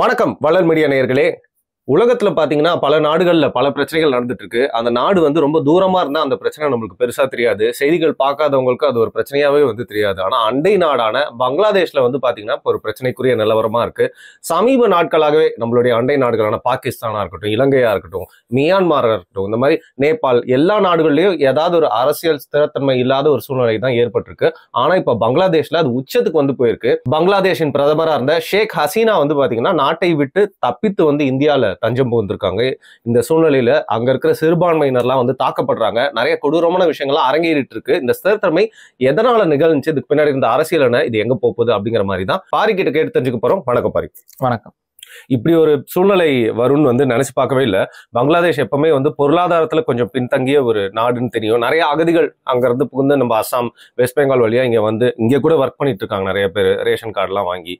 வணக்கம் வளர் மீடியா நேயர்களே உலகத்துல பாத்தீங்கன்னா பல நாடுகள்ல பல பிரச்சனைகள் நடந்துட்டு இருக்கு அந்த நாடு வந்து ரொம்ப தூரமா இருந்தா அந்த பிரச்சனை நம்மளுக்கு பெருசா தெரியாது செய்திகள் பார்க்காதவங்களுக்கு அது ஒரு பிரச்சனையாவே வந்து தெரியாது ஆனா அண்டை நாடான பங்களாதேஷ்ல வந்து பாத்தீங்கன்னா ஒரு பிரச்சனைக்குரிய நிலவரமா இருக்கு சமீப நாட்களாகவே நம்மளுடைய அண்டை நாடுகளான பாகிஸ்தானா இருக்கட்டும் இலங்கையா இருக்கட்டும் மியான்மாரா இருக்கட்டும் இந்த மாதிரி நேபாள் எல்லா நாடுகள்லயும் ஏதாவது ஒரு அரசியல் ஸ்திரத்தன்மை இல்லாத ஒரு சூழ்நிலை தான் ஏற்பட்டிருக்கு ஆனா இப்ப பங்களாதேஷ்ல அது உச்சத்துக்கு வந்து போயிருக்கு பங்களாதேஷின் பிரதமரா இருந்த ஷேக் ஹசீனா வந்து பாத்தீங்கன்னா நாட்டை விட்டு தப்பித்து வந்து இந்தியால தஞ்சம் புகுந்திருக்காங்க இந்த சூழ்நிலையில் அங்கே இருக்கிற சிறுபான்மையினர்லாம் வந்து தாக்கப்படுறாங்க நிறைய கொடூரமான விஷயங்கள்லாம் அரங்கேறிட்டு இருக்கு இந்த ஸ்திரத்தன்மை எதனால நிகழ்ந்துச்சு இதுக்கு பின்னாடி இந்த அரசியல் என்ன இது எங்கே போகுது அப்படிங்கிற மாதிரி தான் பாரிக்கிட்ட கேட்டு தெரிஞ்சுக்க போகிறோம் வணக்கம் பாரி வணக்கம் இப்படி ஒரு சூழ்நிலை வரும்னு வந்து நினைச்சு பார்க்கவே இல்லை பங்களாதேஷ் எப்பவுமே வந்து பொருளாதாரத்தில் கொஞ்சம் பின்தங்கிய ஒரு நாடுன்னு தெரியும் நிறைய அகதிகள் அங்கேருந்து புகுந்து நம்ம அஸ்ஸாம் வெஸ்ட் பெங்கால் வழியாக இங்கே வந்து இங்கே கூட ஒர்க் பண்ணிட்டு இருக்காங்க நிறைய பேர் ரேஷன் கார்டெலாம் வாங்கி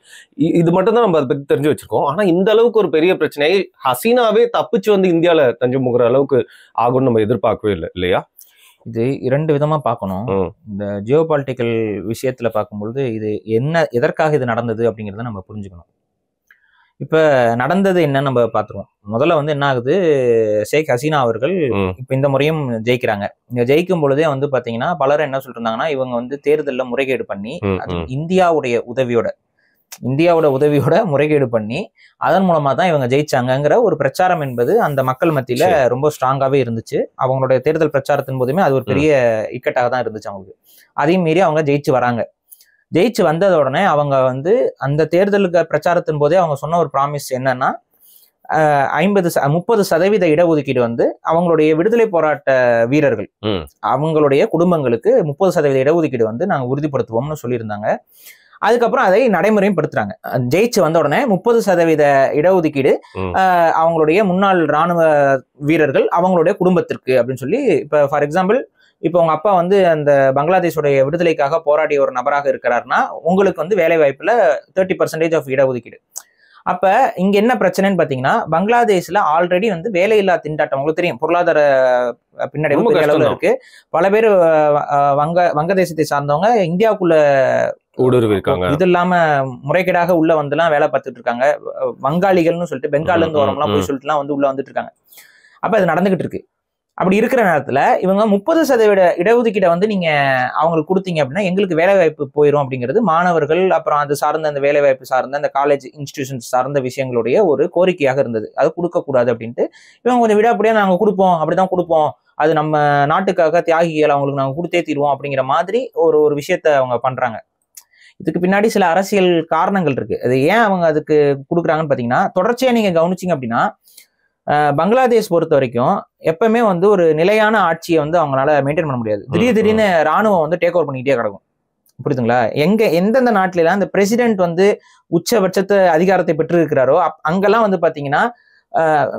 இது மட்டும் தான் நம்ம அதை பற்றி தெரிஞ்சு வச்சிருக்கோம் ஆனால் இந்த அளவுக்கு ஒரு பெரிய பிரச்சனையை ஹசீனாவே தப்பிச்சு வந்து இந்தியாவில் தஞ்சம் முகிற அளவுக்கு ஆகும்னு நம்ம எதிர்பார்க்கவே இல்லை இல்லையா இது இரண்டு விதமா பார்க்கணும் இந்த ஜியோ பாலிட்டிக்கல் விஷயத்துல பார்க்கும்பொழுது இது என்ன எதற்காக இது நடந்தது அப்படிங்கிறத நம்ம புரிஞ்சுக்கணும் இப்போ நடந்தது என்னன்னு நம்ம பார்த்துருவோம் முதல்ல வந்து என்ன ஆகுது ஷேக் ஹசீனா அவர்கள் இப்போ இந்த முறையும் ஜெயிக்கிறாங்க இங்க ஜெயிக்கும் பொழுதே வந்து பாத்தீங்கன்னா பலரும் என்ன சொல்லிருந்தாங்கன்னா இவங்க வந்து தேர்தலில் முறைகேடு பண்ணி இந்தியாவுடைய உதவியோட இந்தியாவோட உதவியோட முறைகேடு பண்ணி அதன் மூலமா தான் இவங்க ஜெயிச்சாங்கிற ஒரு பிரச்சாரம் என்பது அந்த மக்கள் மத்தியில ரொம்ப ஸ்ட்ராங்காவே இருந்துச்சு அவங்களுடைய தேர்தல் பிரச்சாரத்தின் போதுமே அது ஒரு பெரிய இக்கட்டாக தான் இருந்துச்சு அவங்களுக்கு அதையும் மீறி அவங்க ஜெயிச்சு வராங்க ஜெயிச்சு வந்தத உடனே அவங்க வந்து அந்த தேர்தலுக்கு பிரச்சாரத்தின் போதே அவங்க சொன்ன ஒரு ப்ராமிஸ் என்னன்னா ஐம்பது முப்பது சதவீத இடஒதுக்கீடு வந்து அவங்களுடைய விடுதலை போராட்ட வீரர்கள் அவங்களுடைய குடும்பங்களுக்கு முப்பது சதவீத இடஒதுக்கீடு வந்து நாங்கள் உறுதிப்படுத்துவோம்னு சொல்லியிருந்தாங்க அதுக்கப்புறம் அதை நடைமுறையும் படுத்துறாங்க ஜெயிச்சு வந்த உடனே முப்பது சதவீத இடஒதுக்கீடு அவங்களுடைய முன்னாள் ராணுவ வீரர்கள் அவங்களுடைய குடும்பத்திற்கு அப்படின்னு சொல்லி இப்போ ஃபார் எக்ஸாம்பிள் இப்போ உங்க அப்பா வந்து அந்த பங்களாதேஷோடைய விடுதலைக்காக போராடிய ஒரு நபராக இருக்கிறாருன்னா உங்களுக்கு வந்து வேலை வாய்ப்புல தேர்ட்டி பர்சன்டேஜ் ஆஃப் இடஒதுக்கீடு அப்ப இங்க என்ன பிரச்சனைன்னு பாத்தீங்கன்னா பங்களாதேஷ்ல ஆல்ரெடி வந்து வேலையில்லா திண்டாட்டம் உங்களுக்கு தெரியும் பொருளாதார பின்னடைவு இருக்கு பல பேர் வங்க வங்கதேசத்தை சார்ந்தவங்க இந்தியாவுக்குள்ள இது இல்லாம முறைகேடாக உள்ள வந்து எல்லாம் வேலை பார்த்துட்டு இருக்காங்க வங்காளிகள்னு சொல்லிட்டு பெங்கால்ல இருந்து வரவங்களாம் போய் சொல்லிட்டு எல்லாம் வந்து உள்ள வந்துட்டு இருக்காங்க அப்ப அது நடந்துகிட்டு இருக்கு அப்படி இருக்கிற நேரத்தில் இவங்க முப்பது சதவீத இடஒதுக்கீடை வந்து நீங்கள் அவங்களுக்கு கொடுத்தீங்க அப்படின்னா எங்களுக்கு வேலைவாய்ப்பு போயிடும் அப்படிங்கிறது மாணவர்கள் அப்புறம் அது சார்ந்த அந்த வேலைவாய்ப்பு சார்ந்த அந்த காலேஜ் இன்ஸ்டிடியூஷன்ஸ் சார்ந்த விஷயங்களுடைய ஒரு கோரிக்கையாக இருந்தது அது கொடுக்கக்கூடாது அப்படின்ட்டு இவங்க கொஞ்சம் விடாப்படியாக நாங்கள் கொடுப்போம் அப்படி தான் கொடுப்போம் அது நம்ம நாட்டுக்காக தியாகிகள் அவங்களுக்கு நாங்கள் கொடுத்தே தீருவோம் அப்படிங்கிற மாதிரி ஒரு ஒரு விஷயத்த அவங்க பண்ணுறாங்க இதுக்கு பின்னாடி சில அரசியல் காரணங்கள் இருக்கு அது ஏன் அவங்க அதுக்கு கொடுக்குறாங்கன்னு பார்த்தீங்கன்னா தொடர்ச்சியாக நீங்கள் கவனிச்சிங்க அப்படின்னா பங்களாதேஷ் பொறுத்த வரைக்கும் எப்பவுமே வந்து ஒரு நிலையான ஆட்சியை வந்து அவங்களால மெயின்டைன் பண்ண முடியாது திடீர் திடீர்னு ராணுவம் வந்து டேக் ஓவர் பண்ணிக்கிட்டே கிடக்கும் புரியுதுங்களா எங்க எந்தெந்த நாட்டிலாம் அந்த பிரசிடென்ட் வந்து உச்சபட்சத்தை அதிகாரத்தை பெற்று இருக்கிறாரோ அங்கெல்லாம் வந்து பாத்தீங்கன்னா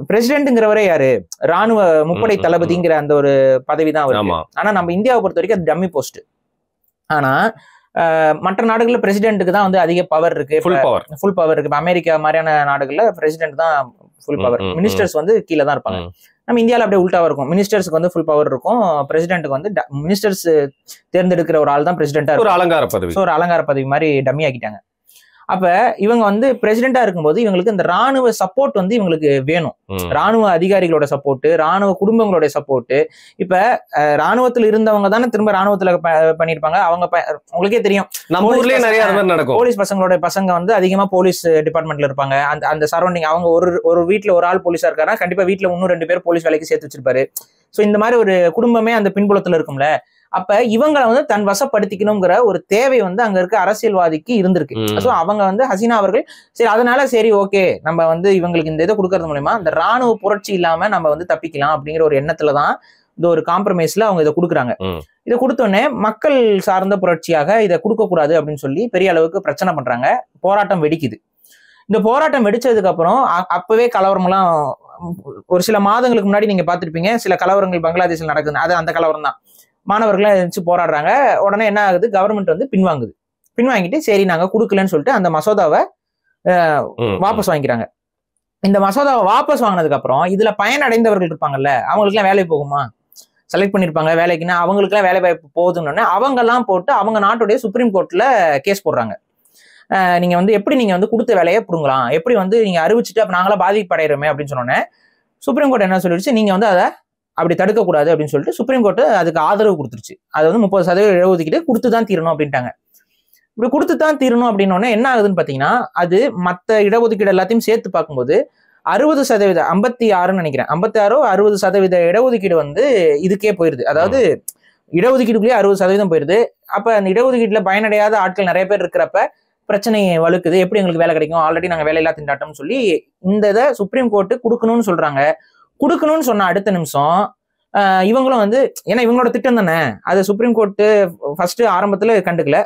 பிரசிடென்ட்ங்கிறவரே யாரு ராணுவ முப்படை தளபதிங்கிற அந்த ஒரு பதவி தான் இருக்கு ஆனா நம்ம இந்தியாவை பொறுத்த வரைக்கும் அது டம்மி போஸ்ட் ஆனா மற்ற நாடுகளில் பிரசிடென்ட்டுக்கு தான் வந்து அதிக பவர் இருக்கு ஃபுல் பவர் ஃபுல் பவர் இருக்கு அமெரிக்கா மாதிரியான நாடுகளில் பிரசிடென்ட் தான் ஃபுல் பவர் மினிஸ்டர்ஸ் வந்து கீழே தான் இருப்பாங்க நம்ம இந்தியாவில் அப்படியே உல்ட்டாவாக இருக்கும் மினிஸ்டர்ஸ்க்கு வந்து ஃபுல் பவர் இருக்கும் பிரசிடென்ட்டுக்கு வந்து மினிஸ்டர்ஸ் தேர்ந்தெடுக்கிற ஒரு ஆள் தான் பிரசிடென்ட்டாக ஒரு அலங்கார பதவி ஒரு அலங்கார பதவி மாதிரி டம்மி ஆக்கிட்டாங்க அப்ப இவங்க வந்து பிரசிடென்டா இருக்கும்போது இவங்களுக்கு இந்த ராணுவ சப்போர்ட் வந்து இவங்களுக்கு வேணும் ராணுவ அதிகாரிகளோட சப்போர்ட் ராணுவ குடும்பங்களோட சப்போர்ட் இப்ப ராணுவத்தில் இருந்தவங்க தானே திரும்ப ராணுவத்தில் பண்ணிருப்பாங்க அவங்க உங்களுக்கே தெரியும் நம்ம ஊர்லயே நிறைய நடக்கும் போலீஸ் பசங்களோட பசங்க வந்து அதிகமா போலீஸ் டிபார்ட்மெண்ட்ல இருப்பாங்க அந்த அந்த சரௌண்டிங் அவங்க ஒரு ஒரு வீட்டுல ஒரு ஆள் போலீஸா இருக்காங்க கண்டிப்பா வீட்டுல இன்னும் ரெண்டு பேர் போலீஸ் வேலைக்கு சேர்த்து வச்சிருப்பாரு சோ இந்த மாதிரி ஒரு குடும்பமே அந்த பின்புலத்துல இருக்கும்ல அப்ப இவங்களை வந்து தன் வசப்படுத்திக்கணுங்கிற ஒரு தேவை வந்து அங்க இருக்க அரசியல்வாதிக்கு இருந்திருக்கு ஸோ அவங்க வந்து ஹசீனா அவர்கள் சரி அதனால சரி ஓகே நம்ம வந்து இவங்களுக்கு இந்த இதை கொடுக்கறது மூலயமா அந்த ராணுவ புரட்சி இல்லாம நம்ம வந்து தப்பிக்கலாம் அப்படிங்கிற ஒரு எண்ணத்துல தான் இந்த ஒரு காம்ப்ரமைஸ்ல அவங்க இதை கொடுக்குறாங்க இதை கொடுத்தோன்னே மக்கள் சார்ந்த புரட்சியாக இதை கொடுக்கக்கூடாது அப்படின்னு சொல்லி பெரிய அளவுக்கு பிரச்சனை பண்றாங்க போராட்டம் வெடிக்குது இந்த போராட்டம் வெடிச்சதுக்கு அப்புறம் அப்பவே கலவரம்லாம் ஒரு சில மாதங்களுக்கு முன்னாடி நீங்க பாத்திருப்பீங்க சில கலவரங்கள் பங்களாதேஷில் நடக்குது அது அந்த கலவரம் தான் மாணவர்கள் எதிர்த்து போராடுறாங்க உடனே என்ன ஆகுது கவர்மெண்ட் வந்து பின்வாங்குது பின்வாங்கிட்டு சரி நாங்க கொடுக்கலன்னு சொல்லிட்டு அந்த மசோதாவை வாபஸ் வாங்கிக்கிறாங்க இந்த மசோதாவை வாபஸ் வாங்கினதுக்கு அப்புறம் இதுல பயனடைந்தவர்கள் இருப்பாங்கல்ல அவங்களுக்குலாம் வேலை போகுமா செலக்ட் பண்ணியிருப்பாங்க வேலைக்குன்னா அவங்களுக்குலாம் வேலை வாய்ப்பு போகுதுன்னு அவங்க எல்லாம் போட்டு அவங்க நாட்டுடைய சுப்ரீம் கோர்ட்ல கேஸ் போடுறாங்க நீங்க வந்து எப்படி நீங்க வந்து கொடுத்த வேலையை பிடுங்கலாம் எப்படி வந்து நீங்க அறிவிச்சிட்டு அப்ப நாங்களாம் பாதிப்படைகிறோமே அப்படின்னு சொன்னோன்னே சுப்ரீம் கோர்ட் என்ன சொல்லிடுச்சு நீங்க வந்து அதை அப்படி தடுக்கக்கூடாது அப்படின்னு சொல்லிட்டு சுப்ரீம் கோர்ட்டு அதுக்கு ஆதரவு கொடுத்துருச்சு அதை வந்து முப்பது சதவீதம் இடஒதுக்கீடு கொடுத்து தான் தீரணும் அப்படின்ட்டாங்க இப்படி கொடுத்து தான் தீரணும் அப்படின்னோடனே என்ன ஆகுதுன்னு பார்த்தீங்கன்னா அது மற்ற இடஒதுக்கீடு எல்லாத்தையும் சேர்த்து பார்க்கும்போது அறுபது சதவீத ஐம்பத்தி ஆறுன்னு நினைக்கிறேன் ஐம்பத்தி ஆறோ அறுபது சதவீத இடஒதுக்கீடு வந்து இதுக்கே போயிருது அதாவது இடஒதுக்கீடுக்குள்ளேயே அறுபது சதவீதம் போயிருது அப்போ அந்த இடஒதுக்கீட்டில் பயனடையாத ஆட்கள் நிறைய பேர் இருக்கிறப்ப பிரச்சனை வலுக்குது எப்படி எங்களுக்கு வேலை கிடைக்கும் ஆல்ரெடி நாங்கள் வேலையில்லா திண்டாட்டம்னு சொல்லி இந்த இதை சுப்ரீம் கோர்ட்டு கொடுக்கணும்னு சொல்கிறாங்க கொடுக்கணும்னு சொன்ன அடுத்த நிமிஷம் இவங்களும் வந்து ஏன்னா இவங்களோட திட்டம் தானே அது சுப்ரீம் கோர்ட்டு ஃபர்ஸ்ட் ஆரம்பத்துல கண்டுக்கல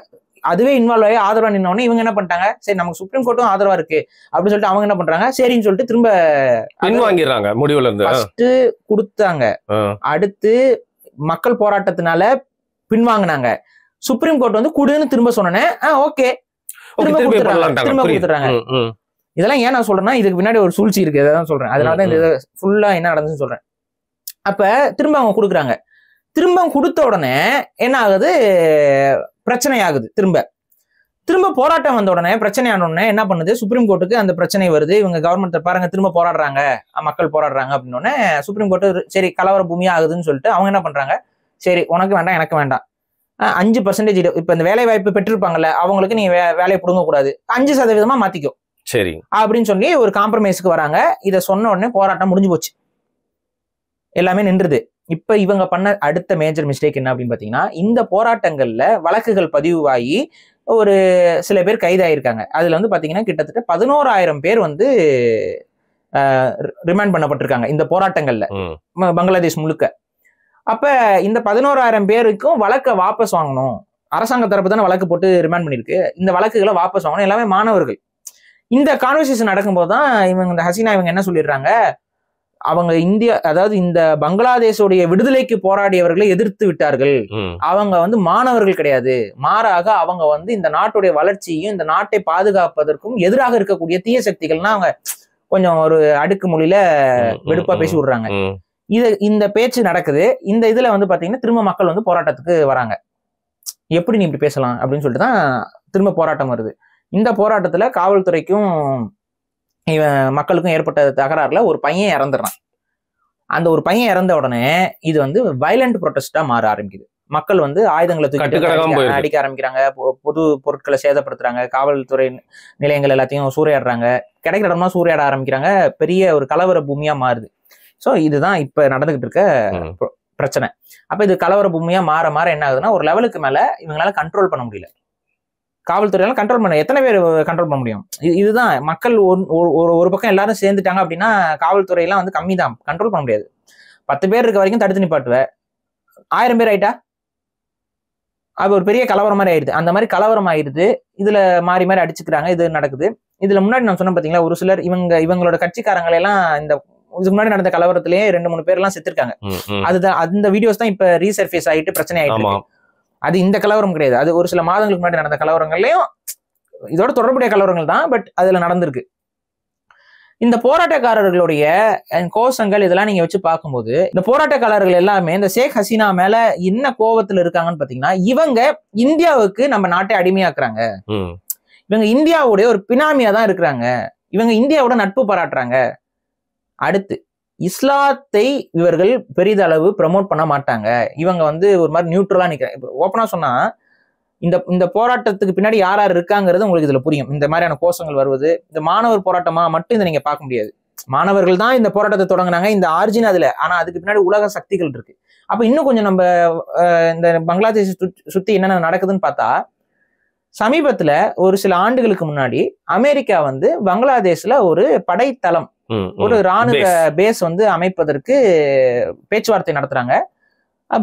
அதுவே இன்வால்வ் ஆகி ஆதரவா நின்னோடனே இவங்க என்ன பண்ணிட்டாங்க சரி நமக்கு சுப்ரீம் கோர்ட்டும் ஆதரவா இருக்கு அப்படின்னு சொல்லிட்டு அவங்க என்ன பண்றாங்க சரின்னு சொல்லிட்டு திரும்ப வாங்கிடுறாங்க முடிவுல இருந்து கொடுத்தாங்க அடுத்து மக்கள் போராட்டத்தினால பின்வாங்கினாங்க சுப்ரீம் கோர்ட் வந்து குடுன்னு திரும்ப சொன்னேன் ஓகே திரும்ப கொடுத்துறாங்க திரும்ப கொடுத்துறாங்க இதெல்லாம் ஏன் நான் சொல்றேன்னா இதுக்கு பின்னாடி ஒரு சூழ்ச்சி இருக்கு இதை தான் சொல்றேன் அதனால தான் இந்த ஃபுல்லா என்ன நடந்துச்சுன்னு சொல்றேன் அப்ப திரும்ப அவங்க கொடுக்குறாங்க திரும்ப கொடுத்த உடனே என்ன ஆகுது பிரச்சனை ஆகுது திரும்ப திரும்ப போராட்டம் வந்த உடனே பிரச்சனை ஆன உடனே என்ன பண்ணுது சுப்ரீம் கோர்ட்டுக்கு அந்த பிரச்சனை வருது இவங்க கவர்மெண்ட் பாருங்க திரும்ப போராடுறாங்க மக்கள் போராடுறாங்க அப்படின்னோடனே சுப்ரீம் கோர்ட்டு சரி கலவர பூமியா ஆகுதுன்னு சொல்லிட்டு அவங்க என்ன பண்றாங்க சரி உனக்கு வேண்டாம் எனக்கு வேண்டாம் அஞ்சு பர்சன்டேஜ் இப்போ இந்த வேலை வாய்ப்பு பெற்றிருப்பாங்கல்ல அவங்களுக்கு நீங்க வே வேலையை பிடுங்க கூடாது அஞ்சு சதவீதமா மாத்திக்கும் சரி அப்படின்னு சொல்லி ஒரு காம்ப்ரமைஸுக்கு வராங்க இதை சொன்ன உடனே போராட்டம் முடிஞ்சு போச்சு எல்லாமே நின்றுது இப்ப இவங்க பண்ண அடுத்த மேஜர் மிஸ்டேக் என்ன அப்படின்னு பாத்தீங்கன்னா இந்த போராட்டங்கள்ல வழக்குகள் பதிவாகி ஒரு சில பேர் கைதாயிருக்காங்க அதுல வந்து பாத்தீங்கன்னா கிட்டத்தட்ட பதினோராயிரம் பேர் வந்து ரிமாண்ட் பண்ணப்பட்டிருக்காங்க இந்த போராட்டங்கள்ல பங்களாதேஷ் முழுக்க அப்ப இந்த பதினோராயிரம் பேருக்கும் வழக்கை வாபஸ் வாங்கணும் அரசாங்க தரப்பு தானே வழக்கு போட்டு ரிமாண்ட் பண்ணிருக்கு இந்த வழக்குகளை வாபஸ் வாங்கணும் எல்லாமே மாணவர்கள் இந்த கான்வர்சேஷன் நடக்கும்போது தான் இவங்க இந்த ஹசீனா இவங்க என்ன சொல்லிடுறாங்க அவங்க இந்தியா அதாவது இந்த பங்களாதேஷோடைய விடுதலைக்கு போராடியவர்களை எதிர்த்து விட்டார்கள் அவங்க வந்து மாணவர்கள் கிடையாது மாறாக அவங்க வந்து இந்த நாட்டுடைய வளர்ச்சியும் இந்த நாட்டை பாதுகாப்பதற்கும் எதிராக இருக்கக்கூடிய தீய சக்திகள்னா அவங்க கொஞ்சம் ஒரு அடுக்கு மொழியில வெடுப்பா பேசி விடுறாங்க இது இந்த பேச்சு நடக்குது இந்த இதுல வந்து பாத்தீங்கன்னா திரும்ப மக்கள் வந்து போராட்டத்துக்கு வராங்க எப்படி நீ இப்படி பேசலாம் அப்படின்னு சொல்லிட்டு தான் திரும்ப போராட்டம் வருது இந்த போராட்டத்தில் காவல்துறைக்கும் இவன் மக்களுக்கும் ஏற்பட்ட தகராறுல ஒரு பையன் இறந்துடுறான் அந்த ஒரு பையன் இறந்த உடனே இது வந்து வைலண்ட் ப்ரொட்டஸ்டா மாற ஆரம்பிக்குது மக்கள் வந்து ஆயுதங்களை தூக்கி அடிக்க ஆரம்பிக்கிறாங்க பொது பொருட்களை சேதப்படுத்துறாங்க காவல்துறை நிலையங்கள் எல்லாத்தையும் சூறையாடுறாங்க கிடைக்கிற இடமா சூறையாட ஆரம்பிக்கிறாங்க பெரிய ஒரு கலவர பூமியா மாறுது ஸோ இதுதான் இப்ப நடந்துகிட்டு இருக்க பிரச்சனை அப்ப இது கலவர பூமியா மாற மாற என்ன ஆகுதுன்னா ஒரு லெவலுக்கு மேல இவங்களால கண்ட்ரோல் பண்ண முடியல காவல்துறையெல்லாம் கண்ட்ரோல் பண்ண எத்தனை பேர் கண்ட்ரோல் பண்ண முடியும் இதுதான் மக்கள் ஒரு ஒரு பக்கம் எல்லாரும் சேர்ந்துட்டாங்க அப்படின்னா காவல்துறையெல்லாம் வந்து கம்மி தான் கண்ட்ரோல் பண்ண முடியாது பத்து பேர் இருக்க வரைக்கும் தடுத்து நிப்பாட்டுவேன் ஆயிரம் பேர் ஆயிட்டா அது ஒரு பெரிய கலவரம் மாதிரி ஆயிடுது அந்த மாதிரி கலவரம் ஆயிடுது இதுல மாறி மாறி அடிச்சுக்கிறாங்க இது நடக்குது இதுல முன்னாடி நான் சொன்னேன் பாத்தீங்களா ஒரு சிலர் இவங்க இவங்களோட எல்லாம் இந்த இதுக்கு முன்னாடி நடந்த கலவரத்திலேயே ரெண்டு மூணு பேர் எல்லாம் செத்துருக்காங்க அதுதான் அந்த வீடியோஸ் தான் இப்ப ரீசர்ஃபேஸ் ஆயிட்டு பிரச்சனை ஆயிட்டு அது இந்த கலவரம் கிடையாது அது ஒரு சில மாதங்களுக்கு முன்னாடி நடந்த கலவரங்கள்லையும் இதோட தொடர்புடைய கலவரங்கள் தான் பட் அதில் நடந்திருக்கு இந்த போராட்டக்காரர்களுடைய கோஷங்கள் இதெல்லாம் நீங்க வச்சு பார்க்கும்போது இந்த போராட்டக்காரர்கள் எல்லாமே இந்த ஷேக் ஹசீனா மேல என்ன கோபத்துல இருக்காங்கன்னு பாத்தீங்கன்னா இவங்க இந்தியாவுக்கு நம்ம நாட்டை அடிமையாக்குறாங்க இவங்க இந்தியாவுடைய ஒரு பினாமியா தான் இருக்கிறாங்க இவங்க இந்தியாவோட நட்பு பாராட்டுறாங்க அடுத்து இஸ்லாத்தை இவர்கள் பெரிதளவு ப்ரமோட் பண்ண மாட்டாங்க இவங்க வந்து ஒரு மாதிரி நியூட்ரலாக நிற்கிறாங்க இப்போ ஓப்பனாக சொன்னால் இந்த இந்த போராட்டத்துக்கு பின்னாடி யார் யார் இருக்காங்கிறது உங்களுக்கு இதில் புரியும் இந்த மாதிரியான கோஷங்கள் வருவது இந்த மாணவர் போராட்டமாக மட்டும் இதை நீங்கள் பார்க்க முடியாது மாணவர்கள் தான் இந்த போராட்டத்தை தொடங்கினாங்க இந்த ஆர்ஜின் அதில் ஆனால் அதுக்கு பின்னாடி உலக சக்திகள் இருக்கு அப்போ இன்னும் கொஞ்சம் நம்ம இந்த பங்களாதேஷ் சுற்றி என்னென்ன நடக்குதுன்னு பார்த்தா சமீபத்தில் ஒரு சில ஆண்டுகளுக்கு முன்னாடி அமெரிக்கா வந்து பங்களாதேஷில் ஒரு படைத்தளம் ஒரு ராணுவ பேஸ் வந்து அமைப்பதற்கு பேச்சுவார்த்தை நடத்துறாங்க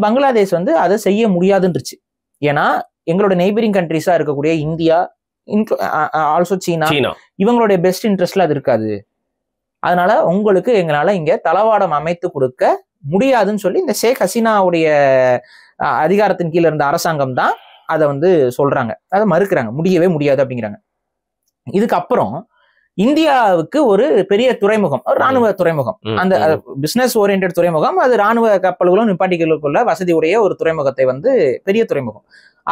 பங்களாதேஷ் வந்து அதை செய்ய முடியாதுன்றுச்சு ஏன்னா எங்களோட நெய்பரிங் கண்ட்ரிஸா இருக்கக்கூடிய இந்தியா ஆல்சோ சீனா இவங்களுடைய பெஸ்ட் இன்ட்ரெஸ்ட்ல அது இருக்காது அதனால உங்களுக்கு எங்களால இங்க தளவாடம் அமைத்து கொடுக்க முடியாதுன்னு சொல்லி இந்த ஷேக் ஹசீனாவுடைய அதிகாரத்தின் கீழே இருந்த அரசாங்கம் தான் அதை வந்து சொல்றாங்க அதை மறுக்கிறாங்க முடியவே முடியாது அப்படிங்கிறாங்க இதுக்கப்புறம் இந்தியாவுக்கு ஒரு பெரிய துறைமுகம் ஒரு ராணுவ துறைமுகம் அந்த பிசினஸ் ஓரியன்ட் துறைமுகம் அது ராணுவ கப்பல்களும் நிப்பாட்டிகளுக்குள்ள வசதி உடைய ஒரு துறைமுகத்தை வந்து பெரிய துறைமுகம்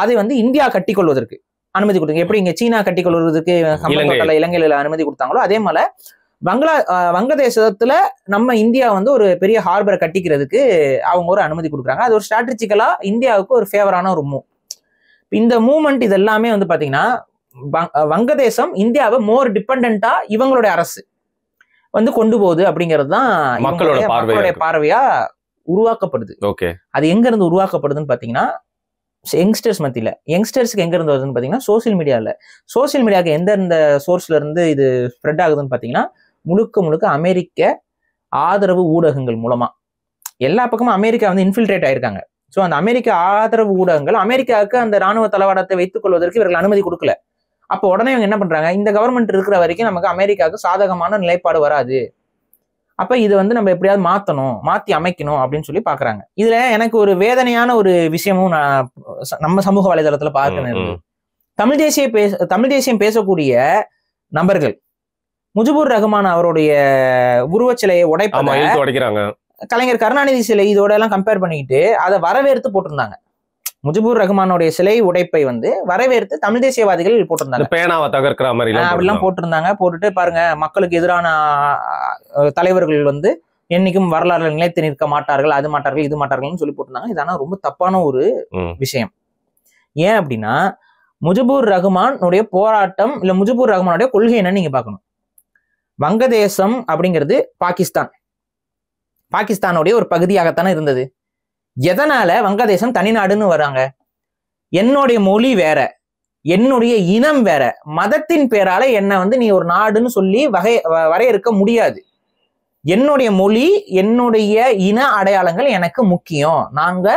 அதை வந்து இந்தியா கட்டிக்கொள்வதற்கு அனுமதி கொடுத்தாங்க எப்படி இங்க சீனா கட்டிக்கொள்வதற்கு இலங்கையில அனுமதி கொடுத்தாங்களோ அதே மாதிரி வங்களா வங்கதேசத்துல நம்ம இந்தியா வந்து ஒரு பெரிய ஹார்பரை கட்டிக்கிறதுக்கு அவங்க ஒரு அனுமதி கொடுக்குறாங்க அது ஒரு ஸ்ட்ராட்டஜிக்கலா இந்தியாவுக்கு ஒரு ஃபேவரான ஒரு மூவ் இந்த மூமெண்ட் இதெல்லாமே வந்து பாத்தீங்கன்னா வங்கதேசம் இந்தியாவை மோர் டிபெண்டா இவங்களுடைய அரசு வந்து கொண்டு போகுது அப்படிங்கிறது தான் மக்களுடைய பார்வையா உருவாக்கப்படுது ஓகே அது எங்க இருந்து உருவாக்கப்படுதுன்னு பாத்தீங்கன்னா யங்ஸ்டர்ஸ் மத்தியில யங்ஸ்டர்ஸ்க்கு எங்க இருந்து வருதுன்னு பாத்தீங்கன்னா சோசியல் மீடியால சோசியல் மீடியாவுக்கு எந்தெந்த சோர்ஸ்ல இருந்து இது ஸ்ப்ரெட் ஆகுதுன்னு பாத்தீங்கன்னா முழுக்க முழுக்க அமெரிக்க ஆதரவு ஊடகங்கள் மூலமா எல்லா பக்கமும் அமெரிக்கா வந்து இன்ஃபில்ட்ரேட் ஆயிருக்காங்க ஸோ அந்த அமெரிக்க ஆதரவு ஊடகங்கள் அமெரிக்காவுக்கு அந்த ராணுவ தளவாடத்தை வைத்துக் கொள்வதற்கு இவர்கள் அனுமதி கொடுக்கல அப்போ உடனே இவங்க என்ன பண்ணுறாங்க இந்த கவர்மெண்ட் இருக்கிற வரைக்கும் நமக்கு அமெரிக்காவுக்கு சாதகமான நிலைப்பாடு வராது அப்போ இதை வந்து நம்ம எப்படியாவது மாற்றணும் மாற்றி அமைக்கணும் அப்படின்னு சொல்லி பார்க்குறாங்க இதில் எனக்கு ஒரு வேதனையான ஒரு விஷயமும் நான் நம்ம சமூக வலைதளத்தில் பார்க்கணும் தமிழ் தேசிய பேச தமிழ் தேசியம் பேசக்கூடிய நபர்கள் முஜிபுர் ரஹ்மான் அவருடைய உருவச்சிலையை உடைப்பாங்க கலைஞர் கருணாநிதி சிலை இதோட எல்லாம் கம்பேர் பண்ணிக்கிட்டு அதை வரவேற்று போட்டிருந்தாங்க முஜிபுர் ரஹ்மானுடைய சிலை உடைப்பை வந்து வரவேற்று தமிழ் தேசியவாதிகள் போட்டிருந்தாங்க பேனாவை தகர்க்கிற மாதிரி அப்படிலாம் போட்டிருந்தாங்க போட்டுட்டு பாருங்க மக்களுக்கு எதிரான தலைவர்கள் வந்து என்னைக்கும் வரலாறு நிலைத்து நிற்க மாட்டார்கள் அது மாட்டார்கள் இது மாட்டார்கள்னு சொல்லி போட்டிருந்தாங்க இதானா ரொம்ப தப்பான ஒரு விஷயம் ஏன் அப்படின்னா முஜிபுர் ரஹ்மானுடைய போராட்டம் இல்ல முஜிபுர் ரஹ்மானுடைய கொள்கை என்னன்னு நீங்க பார்க்கணும் வங்கதேசம் அப்படிங்கிறது பாகிஸ்தான் பாகிஸ்தானுடைய ஒரு பகுதியாகத்தானே இருந்தது எதனால வங்கதேசம் தனிநாடுன்னு வராங்க என்னுடைய மொழி வேற என்னுடைய இனம் வேற மதத்தின் பேரால என்னை வந்து நீ ஒரு நாடுன்னு சொல்லி வகை வரையறுக்க முடியாது என்னுடைய மொழி என்னுடைய இன அடையாளங்கள் எனக்கு முக்கியம் நாங்க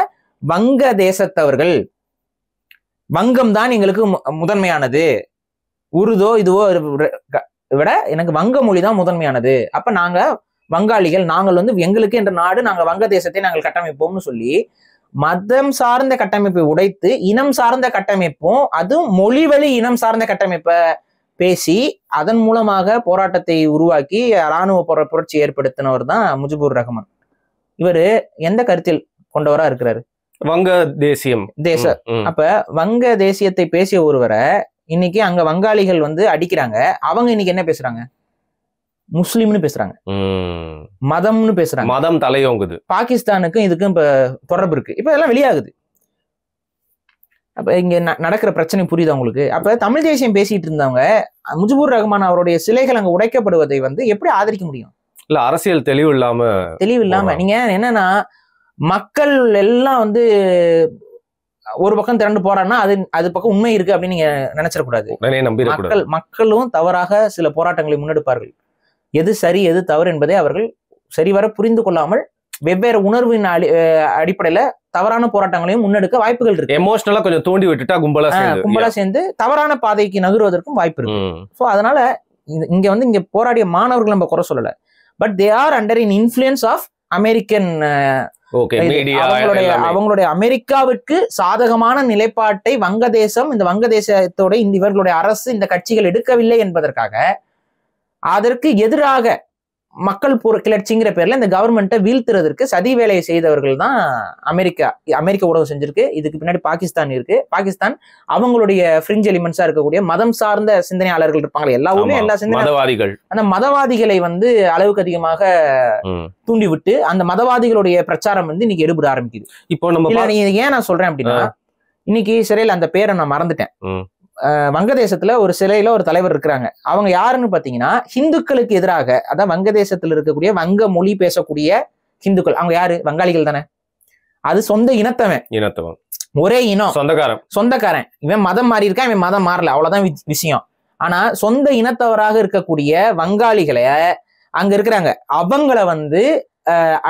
வங்க தேசத்தவர்கள் வங்கம் தான் எங்களுக்கு முதன்மையானது உருதோ இதுவோ விட எனக்கு வங்க மொழி தான் முதன்மையானது அப்ப நாங்க வங்காளிகள் நாங்கள் வந்து எங்களுக்கு என்ற நாடு நாங்கள் வங்க தேசத்தை நாங்கள் கட்டமைப்போம்னு சொல்லி மதம் சார்ந்த கட்டமைப்பை உடைத்து இனம் சார்ந்த கட்டமைப்பும் அதுவும் மொழி வழி இனம் சார்ந்த கட்டமைப்பை பேசி அதன் மூலமாக போராட்டத்தை உருவாக்கி இராணுவ போற புரட்சி ஏற்படுத்தினவர் தான் முஜிபுர் ரஹ்மான் இவர் எந்த கருத்தில் கொண்டவரா இருக்கிறாரு வங்க தேசியம் தேச அப்ப வங்க தேசியத்தை பேசிய ஒருவரை இன்னைக்கு அங்க வங்காளிகள் வந்து அடிக்கிறாங்க அவங்க இன்னைக்கு என்ன பேசுறாங்க முஸ்லீம்னு பேசுறாங்க மதம்னு பேசுறாங்க மதம் தலையோங்குது பாகிஸ்தானுக்கும் இதுக்கும் இப்ப தொடர்பு இருக்கு இப்ப இதெல்லாம் வெளியாகுது அப்ப இங்க நடக்கிற பிரச்சனை புரியுது அவங்களுக்கு அப்ப தமிழ் தேசியம் பேசிட்டு இருந்தவங்க முஜிபுர் ரஹ்மான் அவருடைய சிலைகள் அங்க உடைக்கப்படுவதை வந்து எப்படி ஆதரிக்க முடியும் இல்ல அரசியல் தெளிவு இல்லாம தெளிவு இல்லாம நீங்க என்னன்னா மக்கள் எல்லாம் வந்து ஒரு பக்கம் திரண்டு போறான்னா அது அது பக்கம் உண்மை இருக்கு அப்படின்னு நீங்க நினைச்சிடக்கூடாது மக்கள் மக்களும் தவறாக சில போராட்டங்களை முன்னெடுப்பார்கள் எது சரி எது தவறு என்பதை அவர்கள் சரிவர புரிந்து கொள்ளாமல் வெவ்வேறு உணர்வின் அடி அடிப்படையில தவறான போராட்டங்களையும் முன்னெடுக்க வாய்ப்புகள் இருக்கு எமோஷனலா கொஞ்சம் தோண்டி விட்டுட்டா கும்பலா கும்பலா சேர்ந்து தவறான பாதைக்கு நகருவதற்கும் வாய்ப்பு இருக்கு ஸோ அதனால இங்க வந்து இங்க போராடிய மாணவர்கள் நம்ம குறை சொல்லல but they are under in influence of American அவங்களுடைய அவங்களுடைய அமெரிக்காவிற்கு சாதகமான நிலைப்பாட்டை வங்கதேசம் இந்த வங்கதேசத்தோட இந்த இவர்களுடைய அரசு இந்த கட்சிகள் எடுக்கவில்லை என்பதற்காக அதற்கு எதிராக மக்கள் போர் கிளர்ச்சிங்கிற பேர்ல இந்த கவர்மெண்ட்டை வீழ்த்துறதற்கு சதி வேலையை செய்தவர்கள் தான் அமெரிக்கா அமெரிக்க உடவு செஞ்சிருக்கு இதுக்கு பின்னாடி பாகிஸ்தான் இருக்கு பாகிஸ்தான் அவங்களுடைய ஃப்ரிஞ்ச் எலிமெண்ட்ஸா இருக்கக்கூடிய மதம் சார்ந்த சிந்தனையாளர்கள் இருப்பாங்க எல்லா ஊர்லயும் எல்லா சிந்தனைகள் அந்த மதவாதிகளை வந்து அளவுக்கு அதிகமாக தூண்டிவிட்டு அந்த மதவாதிகளுடைய பிரச்சாரம் வந்து இன்னைக்கு எடுபட ஆரம்பிக்குது இப்போ நம்ம ஏன் நான் சொல்றேன் அப்படின்னா இன்னைக்கு சிறையில் அந்த பேரை நான் மறந்துட்டேன் வங்கதேசத்துல ஒரு சிலையில ஒரு தலைவர் இருக்கிறாங்க அவங்க யாருன்னு பாத்தீங்கன்னா ஹிந்துக்களுக்கு எதிராக அதான் வங்கதேசத்துல இருக்கக்கூடிய வங்க மொழி பேசக்கூடிய ஹிந்துக்கள் அவங்க யாரு வங்காளிகள் தானே அது சொந்த இனத்தவன் இனத்தவன் ஒரே இனம் சொந்தக்காரன் சொந்தக்காரன் இவன் மதம் மாறி இருக்கான் இவன் மதம் மாறல அவ்வளவுதான் விஷயம் ஆனா சொந்த இனத்தவராக இருக்கக்கூடிய வங்காளிகளை அங்க இருக்கிறாங்க அவங்கள வந்து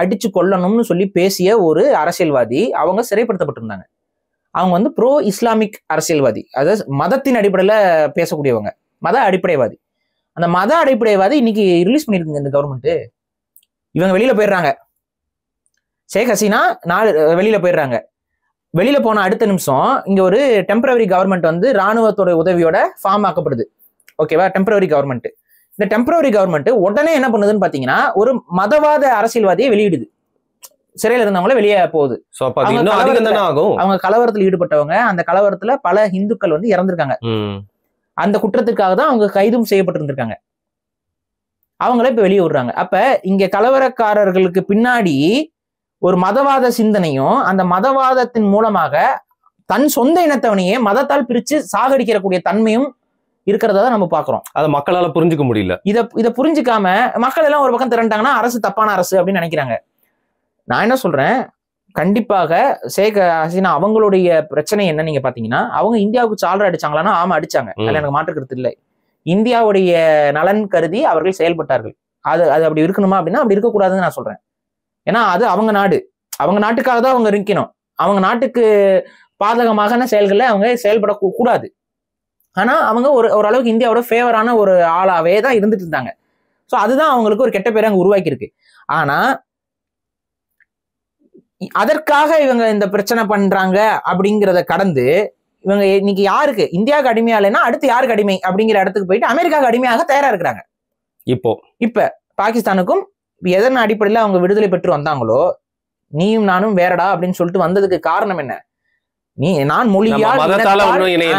அடிச்சு கொல்லணும்னு சொல்லி பேசிய ஒரு அரசியல்வாதி அவங்க சிறைப்படுத்தப்பட்டிருந்தாங்க அவங்க வந்து ப்ரோ இஸ்லாமிக் அரசியல்வாதி அதாவது மதத்தின் அடிப்படையில் பேசக்கூடியவங்க மத அடிப்படைவாதி அந்த மத அடிப்படைவாதி இன்னைக்கு ரிலீஸ் பண்ணியிருக்குங்க இந்த கவர்மெண்ட்டு இவங்க வெளியில் போயிடுறாங்க ஷேக் ஹசீனா நாலு வெளியில் போயிடுறாங்க வெளியில் போன அடுத்த நிமிஷம் இங்கே ஒரு டெம்பரவரி கவர்மெண்ட் வந்து ராணுவத்தோட உதவியோட ஃபார்ம் ஆக்கப்படுது ஓகேவா டெம்பரவரி கவர்மெண்ட்டு இந்த டெம்பரவரி கவர்மெண்ட் உடனே என்ன பண்ணுதுன்னு பார்த்தீங்கன்னா ஒரு மதவாத அரசியல்வாதியை வெளியிடுது சிறையில் இருந்தவங்கள வெளியே போகுது அவங்க கலவரத்தில் ஈடுபட்டவங்க அந்த கலவரத்துல பல இந்துக்கள் வந்து இறந்திருக்காங்க அந்த குற்றத்திற்காக தான் அவங்க கைதும் செய்யப்பட்டிருந்திருக்காங்க அவங்கள இப்ப வெளியே விடுறாங்க அப்ப இங்க கலவரக்காரர்களுக்கு பின்னாடி ஒரு மதவாத சிந்தனையும் அந்த மதவாதத்தின் மூலமாக தன் சொந்த இனத்தவனையே மதத்தால் பிரிச்சு சாகடிக்கிறக்கூடிய தன்மையும் இருக்கிறதா தான் நம்ம பாக்குறோம் அதை மக்களால புரிஞ்சுக்க முடியல இதை இதை புரிஞ்சுக்காம மக்கள் எல்லாம் ஒரு பக்கம் திரண்டாங்கன்னா அரசு தப்பான அரசு அப்படின்னு நினைக்கிறாங்க நான் என்ன சொல்றேன் கண்டிப்பாக சேக ஹசீனா அவங்களுடைய பிரச்சனை என்ன நீங்க பாத்தீங்கன்னா அவங்க இந்தியாவுக்கு சால்ரா அடிச்சாங்களான்னா ஆமா அடிச்சாங்க அதில் எனக்கு மாற்றுக்கிறது இல்லை இந்தியாவுடைய நலன் கருதி அவர்கள் செயல்பட்டார்கள் அது அது அப்படி இருக்கணுமா அப்படின்னா அப்படி இருக்கக்கூடாதுன்னு நான் சொல்றேன் ஏன்னா அது அவங்க நாடு அவங்க நாட்டுக்காக தான் அவங்க இருக்கணும் அவங்க நாட்டுக்கு பாதகமான செயல்களில் அவங்க செயல்பட கூடாது ஆனா அவங்க ஒரு ஓரளவுக்கு இந்தியாவோட ஃபேவரான ஒரு ஆளாவே தான் இருந்துட்டு இருந்தாங்க ஸோ அதுதான் அவங்களுக்கு ஒரு கெட்ட பேரை அங்கே உருவாக்கியிருக்கு ஆனா அதற்காக இவங்க இந்த பிரச்சனை பண்றாங்க அப்படிங்கிறத கடந்து இவங்க இன்னைக்கு யாருக்கு இந்தியாவுக்கு அடிமையா அடுத்து யாருக்கு அடிமை அப்படிங்கிற இடத்துக்கு போயிட்டு அமெரிக்காவுக்கு அடிமையாக தயாரா இருக்கிறாங்க இப்போ இப்ப பாகிஸ்தானுக்கும் எதன் அடிப்படையில் அவங்க விடுதலை பெற்று வந்தாங்களோ நீயும் நானும் வேறடா அப்படின்னு சொல்லிட்டு வந்ததுக்கு காரணம் என்ன நீ நான் மொழியால்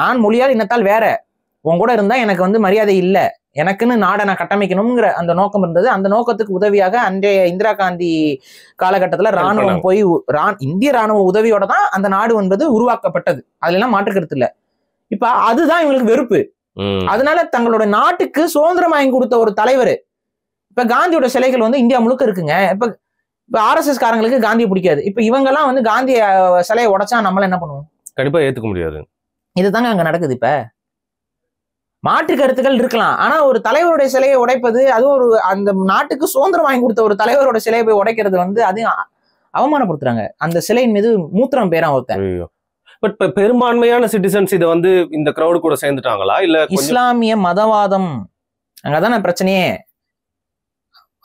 நான் மொழியால் இனத்தால் வேற உன் கூட இருந்தா எனக்கு வந்து மரியாதை இல்லை எனக்குன்னு நாடை நான் கட்டமைக்கணுங்கிற அந்த நோக்கம் இருந்தது அந்த நோக்கத்துக்கு உதவியாக அன்றைய இந்திரா காந்தி காலகட்டத்தில் ராணுவம் போய் இந்திய ராணுவ உதவியோட தான் அந்த நாடு என்பது உருவாக்கப்பட்டது அதுல எல்லாம் மாற்றுக்கிறது இல்லை இப்ப அதுதான் இவங்களுக்கு வெறுப்பு அதனால தங்களோட நாட்டுக்கு சுதந்திரம் வாங்கி கொடுத்த ஒரு தலைவர் இப்ப காந்தியோட சிலைகள் வந்து இந்தியா முழுக்க இருக்குங்க இப்ப இப்ப எஸ் காரங்களுக்கு காந்தியை பிடிக்காது இப்ப இவங்க எல்லாம் வந்து காந்திய சிலையை உடைச்சா நம்மள என்ன பண்ணுவோம் கண்டிப்பா ஏத்துக்க முடியாது இதுதாங்க அங்க நடக்குது இப்ப மாற்று கருத்துக்கள் இருக்கலாம் ஆனா ஒரு தலைவருடைய சிலையை உடைப்பது அதுவும் ஒரு அந்த நாட்டுக்கு சுதந்திரம் வாங்கி கொடுத்த ஒரு தலைவரோட சிலையை போய் உடைக்கிறது வந்து அது அவமானப்படுத்துறாங்க அந்த சிலையின் மீது மூத்திரம் பேரா ஒருத்தன் பட் பெரும்பான்மையான சிட்டிசன்ஸ் இதை வந்து இந்த கிரௌடு கூட சேர்ந்துட்டாங்களா இல்ல இஸ்லாமிய மதவாதம் அங்கதான பிரச்சனையே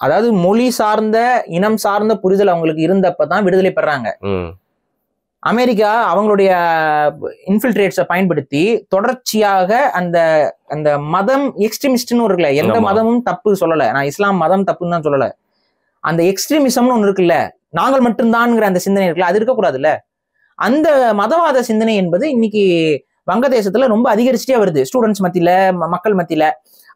அதாவது மொழி சார்ந்த இனம் சார்ந்த புரிதல் அவங்களுக்கு இருந்தப்பதான் விடுதலை பெறாங்க அமெரிக்கா அவங்களுடைய இன்ஃபில்ட்ரேட்ஸை பயன்படுத்தி தொடர்ச்சியாக அந்த அந்த மதம் எக்ஸ்ட்ரீமிஸ்ட்னு இருக்குல்ல எந்த மதமும் தப்பு சொல்லலை நான் இஸ்லாம் மதம் தப்புன்னு தான் சொல்லலை அந்த எக்ஸ்ட்ரீமிசம்னு ஒன்று இருக்குல்ல நாங்கள் மட்டும்தான்ங்கிற அந்த சிந்தனை இருக்குல்ல அது இருக்கக்கூடாதுல்ல அந்த மதவாத சிந்தனை என்பது இன்னைக்கு வங்கதேசத்துல ரொம்ப அதிகரிச்சுட்டே வருது ஸ்டூடெண்ட்ஸ் மத்தியில மக்கள் மத்தியில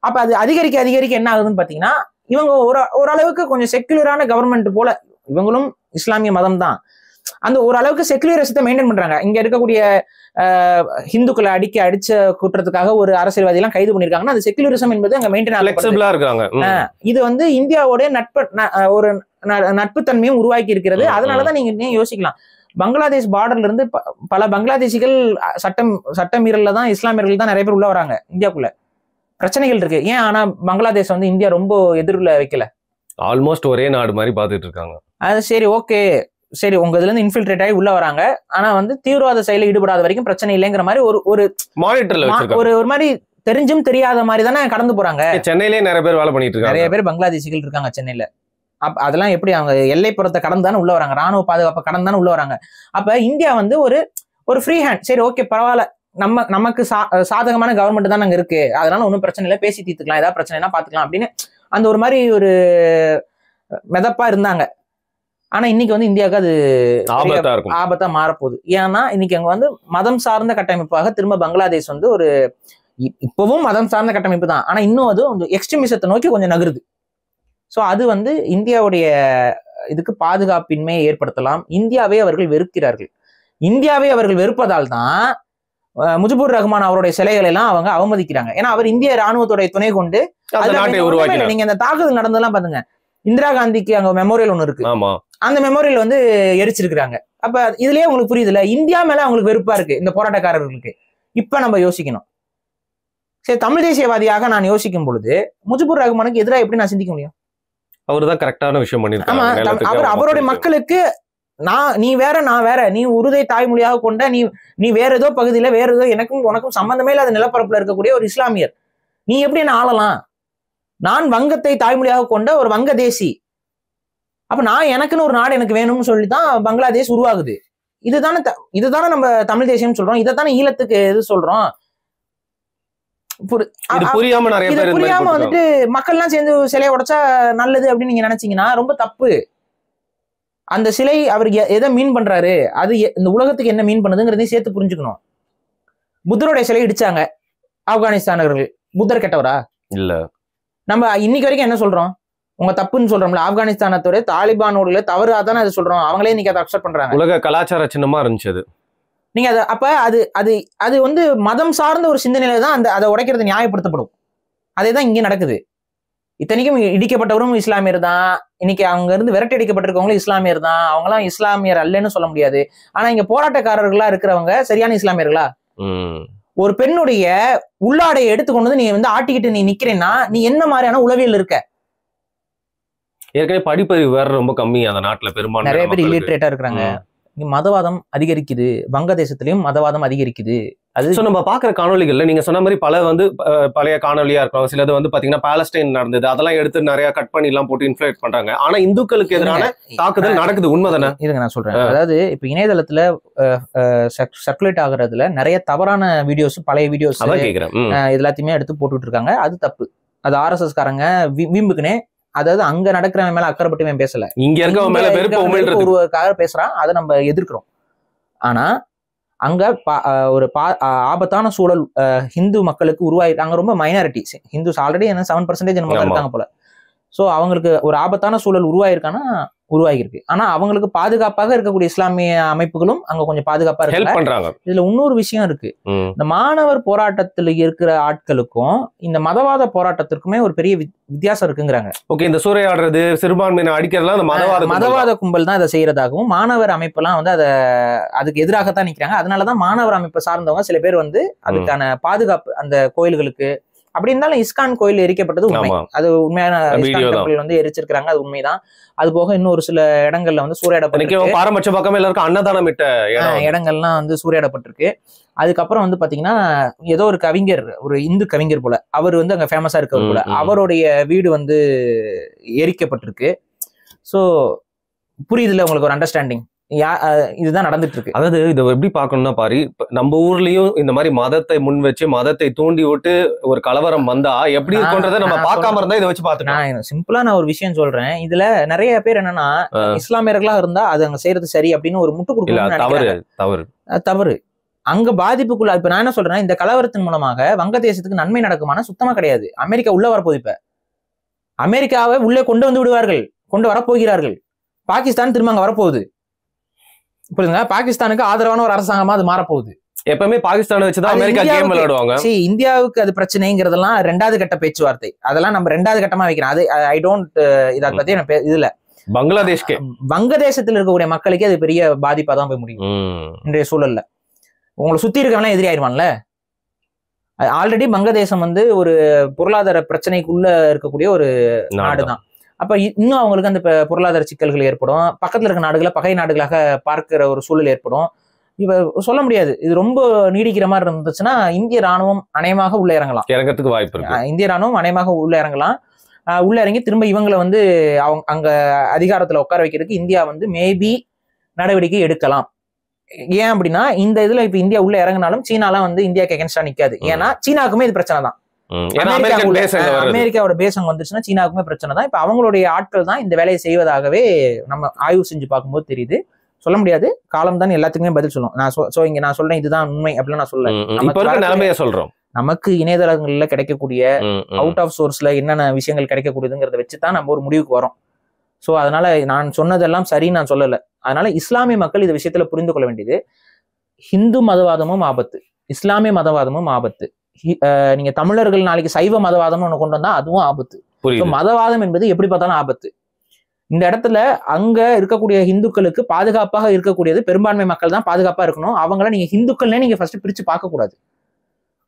அப்ப அது அதிகரிக்க அதிகரிக்க என்ன ஆகுதுன்னு பாத்தீங்கன்னா இவங்க ஒரு ஓரளவுக்கு கொஞ்சம் செக்யூலரான கவர்மெண்ட் போல இவங்களும் இஸ்லாமிய மதம் தான் அந்த ஓரளவுக்கு செக்குலரிசத்தை மெயின்டைன் பண்றாங்க இங்க இருக்கக்கூடிய ஹிந்துக்களை அடிக்க அடிச்ச கூட்டுறதுக்காக ஒரு அரசியல்வாதி எல்லாம் கைது பண்ணிருக்காங்கன்னா அந்த செக்குலரிசம் என்பது அங்க மெயின்டைன் இருக்காங்க இது வந்து இந்தியாவோட நட்பு ஒரு நட்பு தன்மையும் உருவாக்கி இருக்கிறது அதனாலதான் நீங்க இன்னும் யோசிக்கலாம் பங்களாதேஷ் பார்டர்ல இருந்து பல பங்களாதேசிகள் சட்டம் சட்டமீறல்ல தான் இஸ்லாமியர்கள் தான் நிறைய பேர் உள்ள வராங்க இந்தியாக்குள்ள பிரச்சனைகள் இருக்கு ஏன் ஆனா பங்களாதேஷ் வந்து இந்தியா ரொம்ப எதிர்ல வைக்கல ஆல்மோஸ்ட் ஒரே நாடு மாதிரி பாத்துட்டு இருக்காங்க அது சரி ஓகே சரி உங்க இதுல இருந்து இன்ஃபில்ட்ரேட் ஆகி உள்ள வராங்க ஆனா வந்து தீவிரவாத செயலில் ஈடுபடாத வரைக்கும் பிரச்சனை இல்லைங்கிற மாதிரி ஒரு ஒரு மானிட்டர்ல ஒரு ஒரு மாதிரி தெரிஞ்சும் தெரியாத மாதிரி தானே கடந்து போறாங்க சென்னையிலே நிறைய பேர் வேலை பண்ணிட்டு இருக்காங்க நிறைய பேர் பங்களாதேசிகள் இருக்காங்க சென்னையில அப் அதெல்லாம் எப்படி அவங்க எல்லைப்புறத்தை கடந்து தானே உள்ள வராங்க ராணுவ பாதுகாப்பை கடந்து தானே உள்ள வராங்க அப்ப இந்தியா வந்து ஒரு ஒரு ஃப்ரீ ஹேண்ட் சரி ஓகே பரவாயில்ல நம்ம நமக்கு சா சாதகமான கவர்மெண்ட் தான் நாங்க இருக்கு அதனால ஒன்றும் பிரச்சனை இல்லை பேசி தீர்த்துக்கலாம் ஏதாவது பிரச்சனைனா பாத்துக்கலாம் அப்படின்னு அந்த ஒரு மாதிரி ஒரு மெதப்பா இருந்தாங்க ஆனா இன்னைக்கு வந்து இந்தியாவுக்கு அது ஆபத்தா மாறப்போகுது ஏன்னா இன்னைக்கு அங்க வந்து மதம் சார்ந்த கட்டமைப்பாக திரும்ப பங்களாதேஷ் வந்து ஒரு இப்பவும் மதம் சார்ந்த கட்டமைப்பு தான் ஆனா இன்னும் அது எக்ஸ்ட்ரீமிசத்தை நோக்கி கொஞ்சம் நகருது ஸோ அது வந்து இந்தியாவுடைய இதுக்கு பாதுகாப்பின்மையை ஏற்படுத்தலாம் இந்தியாவே அவர்கள் வெறுக்கிறார்கள் இந்தியாவே அவர்கள் வெறுப்பதால் தான் முஜிபுர் ரஹ்மான் அவருடைய சிலைகளை எல்லாம் அவங்க அவமதிக்கிறாங்க ஏன்னா அவர் இந்திய ராணுவத்துடைய துணை கொண்டு நீங்க அந்த தாக்குதல் நடந்ததெல்லாம் பாத்துங்க இந்திரா காந்திக்கு அங்க மெமோரியல் ஒண்ணு இருக்கு ஆமா அந்த மெமோரியல் வந்து எரிச்சிருக்கிறாங்க அப்ப இதுலயே உங்களுக்கு புரியுதுல இந்தியா மேல அவங்களுக்கு வெறுப்பா இருக்கு இந்த போராட்டக்காரர்களுக்கு இப்ப நம்ம யோசிக்கணும் சரி தமிழ் தேசியவாதியாக நான் யோசிக்கும் பொழுது முஜிபுர் ரஹ்மானுக்கு எதிராக எப்படி நான் சிந்திக்க முடியும் அவர் தான் கரெக்டான விஷயம் பண்ணிருக்காங்க அவர் அவருடைய மக்களுக்கு நான் நீ வேற நான் வேற நீ உருதை தாய்மொழியாக கொண்ட நீ நீ வேற ஏதோ பகுதியில வேற ஏதோ எனக்கும் உனக்கும் சம்பந்தமே இல்லாத நிலப்பரப்புல இருக்கக்கூடிய ஒரு இஸ்லாமியர் நீ எப்படி என்ன ஆளலாம் நான் வங்கத்தை தாய்மொழியாக கொண்ட ஒரு வங்க தேசி அப்ப நான் எனக்குன்னு ஒரு நாடு எனக்கு வேணும்னு சொல்லி தான் பங்களாதேஷ் உருவாகுது இதுதானே இதுதானே நம்ம தமிழ் தேசியம் சொல்றோம் இதைத்தானே ஈழத்துக்கு எது சொல்றோம் புரியாம புரியாம வந்துட்டு மக்கள் எல்லாம் சேர்ந்து சிலையை உடைச்சா நல்லது அப்படின்னு நீங்க நினைச்சீங்கன்னா ரொம்ப தப்பு அந்த சிலை அவர் எதை மீன் பண்றாரு அது இந்த உலகத்துக்கு என்ன மீன் பண்ணுதுங்கிறதையும் சேர்த்து புரிஞ்சுக்கணும் புத்தருடைய சிலை இடிச்சாங்க ஆப்கானிஸ்தானர்கள் புத்தர் கெட்டவரா இல்ல நம்ம இன்னைக்கு வரைக்கும் என்ன சொல்றோம் உங்க தப்புன்னு சொல்றோம்ல ஆப்கானிஸ்தானத்தோட தாலிபானோட தவறா தானே அது சொல்றோம் அவங்களே இன்னைக்கு அதை அக்செப்ட் பண்றாங்க உலக கலாச்சார சின்னமா இருந்துச்சு அது நீங்க அதை அப்ப அது அது அது வந்து மதம் சார்ந்த ஒரு சிந்தனையில தான் அந்த அதை உடைக்கிறது நியாயப்படுத்தப்படும் அதே தான் இங்கே நடக்குது இத்தனைக்கும் இடிக்கப்பட்டவரும் இஸ்லாமியர் தான் இன்னைக்கு அங்க இருந்து விரட்டி அடிக்கப்பட்டிருக்கவங்களும் இஸ்லாமியர் தான் அவங்களாம் இஸ்லாமியர் அல்லன்னு சொல்ல முடியாது ஆனா இங்க போராட்டக்காரர்களா இருக்கிறவங்க சரியான இஸ்லாமியர்களா ஒரு பெண்ணுடைய உள்ளாடையை எடுத்துக்கொண்டு வந்து நீ வந்து ஆட்டிக்கிட்டு நீ நிக்கிறேன்னா நீ என்ன மாதிரியான உளவியல் இருக்க ஏற்கனவே படிப்பறிவு வேற ரொம்ப கம்மி அந்த நாட்டுல பெரும்பாலும் நிறைய பேர் இல்லிட்ரேட்டா இருக்கிறாங்க மதவாதம் அதிகரிக்குது வங்கதேசத்திலயும் மதவாதம் அதிகரிக்குது அது ஸோ நம்ம பார்க்குற காணொலிகளில் நீங்கள் சொன்ன மாதிரி பல வந்து பழைய காணொலியாக இருக்கும் சிலது வந்து பார்த்தீங்கன்னா பாலஸ்டைன் நடந்தது அதெல்லாம் எடுத்து நிறையா கட் பண்ணி எல்லாம் போட்டு இன்ஃப்ளேட் பண்ணுறாங்க ஆனால் இந்துக்களுக்கு எதிரான தாக்குதல் நடக்குது உண்மை தானே இதுங்க நான் சொல்கிறேன் அதாவது இப்போ இணையதளத்தில் சர்க்குலேட் ஆகுறதுல நிறைய தவறான வீடியோஸ் பழைய வீடியோஸ் கேட்குறேன் எல்லாத்தையுமே எடுத்து போட்டுட்டு இருக்காங்க அது தப்பு அது ஆர்எஸ்எஸ் காரங்க வீம்புக்குனே அதாவது அங்க நடக்கிறவன் மேல அக்கறைப்பட்டு பேசல இங்க இருக்கவன் மேல ஒருவருக்காக பேசுறான் அதை நம்ம எதிர்க்கிறோம் ஆனா அங்கே பா ஒரு பா ஆபத்தான சூழல் ஹிந்து மக்களுக்கு உருவாகி அங்கே ரொம்ப மைனாரிட்டிஸ் ஹிந்துஸ் ஆல்ரெடி என்ன செவன் பர்சன்டேஜ் நம்ம இருக்காங்க போல ஸோ அவங்களுக்கு ஒரு ஆபத்தான சூழல் உருவாயிருக்கான்னா உருவாகியிருக்கு ஆனா அவங்களுக்கு பாதுகாப்பாக இருக்கக்கூடிய இஸ்லாமிய அமைப்புகளும் அங்க கொஞ்சம் பாதுகாப்பா இருக்கு இதுல இன்னொரு விஷயம் இருக்கு இந்த மாணவர் போராட்டத்தில் இருக்கிற ஆட்களுக்கும் இந்த மதவாத போராட்டத்திற்குமே ஒரு பெரிய வித்தியாசம் இருக்குங்கிறாங்க ஓகே இந்த சூறையாடுறது சிறுபான்மையின அடிக்கிறதுலாம் மதவாத மதவாத கும்பல் தான் அதை செய்யறதாகவும் மாணவர் அமைப்பு எல்லாம் வந்து அதை அதுக்கு எதிராகத்தான் நிக்கிறாங்க அதனாலதான் மாணவர் அமைப்பை சார்ந்தவங்க சில பேர் வந்து அதுக்கான பாதுகாப்பு அந்த கோயில்களுக்கு அப்படி இருந்தாலும் இஸ்கான் கோயில் எரிக்கப்பட்டது உண்மை அது உண்மையான வந்து எரிச்சிருக்காங்க அது உண்மைதான் அது போக இன்னொரு சில இடங்கள்ல வந்து சூறையாடப்பட்டிருக்கு பாரம்பரிய பக்கம் எல்லாருக்கும் அன்னதானம் இட்ட இடங்கள்லாம் வந்து சூறையாடப்பட்டிருக்கு அதுக்கப்புறம் வந்து பாத்தீங்கன்னா ஏதோ ஒரு கவிஞர் ஒரு இந்து கவிஞர் போல அவர் வந்து அங்க ஃபேமஸா இருக்கவர் போல அவருடைய வீடு வந்து எரிக்கப்பட்டிருக்கு ஸோ புரியுதுல உங்களுக்கு ஒரு அண்டர்ஸ்டாண்டிங் யா இதுதான் நடந்துட்டு இருக்கு அதாவது இதை எப்படி பார்க்கணும்னா பாரி நம்ம ஊர்லயும் இந்த மாதிரி மதத்தை முன் வச்சு மதத்தை தூண்டி விட்டு ஒரு கலவரம் வந்தா எப்படி இருக்குன்றதை நம்ம பார்க்காம இருந்தா இதை வச்சு பார்த்துக்கலாம் சிம்பிளா நான் ஒரு விஷயம் சொல்றேன் இதுல நிறைய பேர் என்னன்னா இஸ்லாமியர்களா இருந்தா அது அங்க செய்யறது சரி அப்படின்னு ஒரு முட்டு கொடுக்கல தவறு தவறு தவறு அங்க பாதிப்புக்குள்ள இப்ப நான் என்ன சொல்றேன் இந்த கலவரத்தின் மூலமாக வங்கதேசத்துக்கு நன்மை நடக்குமானா சுத்தமா கிடையாது அமெரிக்கா உள்ள வரப்போது இப்ப அமெரிக்காவை உள்ளே கொண்டு வந்து விடுவார்கள் கொண்டு வரப்போகிறார்கள் பாகிஸ்தான் திரும்ப அங்க வரப்போகுது புரியுதுங்களா பாகிஸ்தானுக்கு ஆதரவான ஒரு அரசாங்கமா அது மாறப்போகுது எப்பவுமே பாகிஸ்தான் வச்சுதான் அமெரிக்கா கேம் விளையாடுவாங்க சரி இந்தியாவுக்கு அது பிரச்சனைங்கிறதெல்லாம் ரெண்டாவது கட்ட பேச்சுவார்த்தை அதெல்லாம் நம்ம ரெண்டாவது கட்டமா வைக்கிறோம் அது ஐ டோன்ட் uh, இதை பத்தி இதுல பங்களாதேஷ்க்கு வங்கதேசத்தில் இருக்கக்கூடிய மக்களுக்கே அது பெரிய பாதிப்பா தான் போய் முடியும் இன்றைய சூழல்ல உங்களை சுத்தி இருக்கவங்களாம் எதிரி ஆயிடுவான்ல ஆல்ரெடி வங்கதேசம் வந்து ஒரு பொருளாதார பிரச்சனைக்குள்ள இருக்கக்கூடிய ஒரு நாடுதான் அப்போ இன்னும் அவங்களுக்கு அந்த பொருளாதார சிக்கல்கள் ஏற்படும் பக்கத்தில் இருக்க நாடுகளை பகை நாடுகளாக பார்க்கிற ஒரு சூழல் ஏற்படும் இப்போ சொல்ல முடியாது இது ரொம்ப நீடிக்கிற மாதிரி இருந்துச்சுன்னா இந்திய ராணுவம் அணையமாக உள்ள இறங்கலாம் இறங்கிறதுக்கு வாய்ப்பு இருக்கு இந்திய ராணுவம் அணையமாக உள்ள இறங்கலாம் உள்ள இறங்கி திரும்ப இவங்களை வந்து அவங்க அங்க அதிகாரத்துல உட்கார வைக்கிறதுக்கு இந்தியா வந்து மேபி நடவடிக்கை எடுக்கலாம் ஏன் அப்படின்னா இந்த இதுல இப்ப இந்தியா உள்ள இறங்கினாலும் சீனாலாம் வந்து இந்தியாவுக்கு எகென்ஸ்டா நிக்காது ஏன்னா சீனாக்குமே இது பிரச்சனை தான் அமெரிக்காவோட பேசங்க வந்துச்சுன்னா சீனாவுக்குமே பிரச்சனை தான் இப்ப அவங்களுடைய ஆட்கள் தான் இந்த வேலையை செய்வதாகவே நம்ம ஆய்வு செஞ்சு பார்க்கும்போது தெரியுது சொல்ல முடியாது காலம் தான் எல்லாத்துக்குமே பதில் சொல்லும் நான் சோ இங்க நான் சொல்றேன் இதுதான் உண்மை அப்படின்னு நான் சொல்ல நிலைமையை சொல்றோம் நமக்கு இணையதளங்கள்ல கிடைக்கக்கூடிய அவுட் ஆஃப் சோர்ஸ்ல என்னென்ன விஷயங்கள் கிடைக்கக்கூடியதுங்கிறத வச்சு தான் நம்ம ஒரு முடிவுக்கு வரோம் சோ அதனால நான் சொன்னதெல்லாம் சரின்னு நான் சொல்லல அதனால இஸ்லாமிய மக்கள் இந்த விஷயத்துல புரிந்து கொள்ள வேண்டியது ஹிந்து மதவாதமும் ஆபத்து இஸ்லாமிய மதவாதமும் ஆபத்து நீங்க தமிழர்கள் நாளைக்கு சைவ மதவாதம்னு ஒன்று கொண்டு வந்தா அதுவும் ஆபத்து மதவாதம் என்பது எப்படி பார்த்தாலும் ஆபத்து இந்த இடத்துல அங்க இருக்கக்கூடிய இந்துக்களுக்கு பாதுகாப்பாக இருக்கக்கூடியது பெரும்பான்மை மக்கள் தான் பாதுகாப்பா இருக்கணும் அவங்கள நீங்க இந்துக்கள்னே நீங்க ஃபர்ஸ்ட் பிரிச்சு பார்க்க கூடாது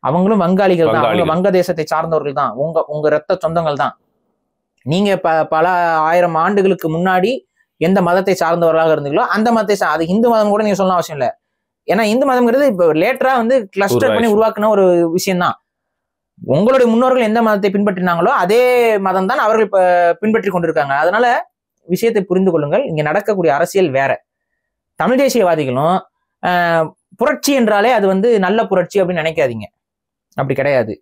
அவங்களும் வங்காளிகள் தான் அவங்க வங்க தேசத்தை சார்ந்தவர்கள் தான் உங்க உங்க ரத்த சொந்தங்கள் தான் நீங்க ப பல ஆயிரம் ஆண்டுகளுக்கு முன்னாடி எந்த மதத்தை சார்ந்தவர்களாக இருந்தீங்களோ அந்த மதத்தை அது இந்து மதம் கூட நீங்க சொல்லணும் அவசியம் இல்லை ஏன்னா இந்து மதம்ங்கிறது இப்போ லேட்டரா வந்து கிளஸ்டர் பண்ணி உருவாக்குன ஒரு விஷயம்தான் உங்களுடைய முன்னோர்கள் எந்த மதத்தை பின்பற்றினாங்களோ அதே மதம் தான் அவர்கள் இப்போ பின்பற்றி கொண்டிருக்காங்க அதனால விஷயத்தை புரிந்து கொள்ளுங்கள் இங்க நடக்கக்கூடிய அரசியல் வேற தமிழ் தேசியவாதிகளும் புரட்சி என்றாலே அது வந்து நல்ல புரட்சி அப்படின்னு நினைக்காதீங்க அப்படி கிடையாது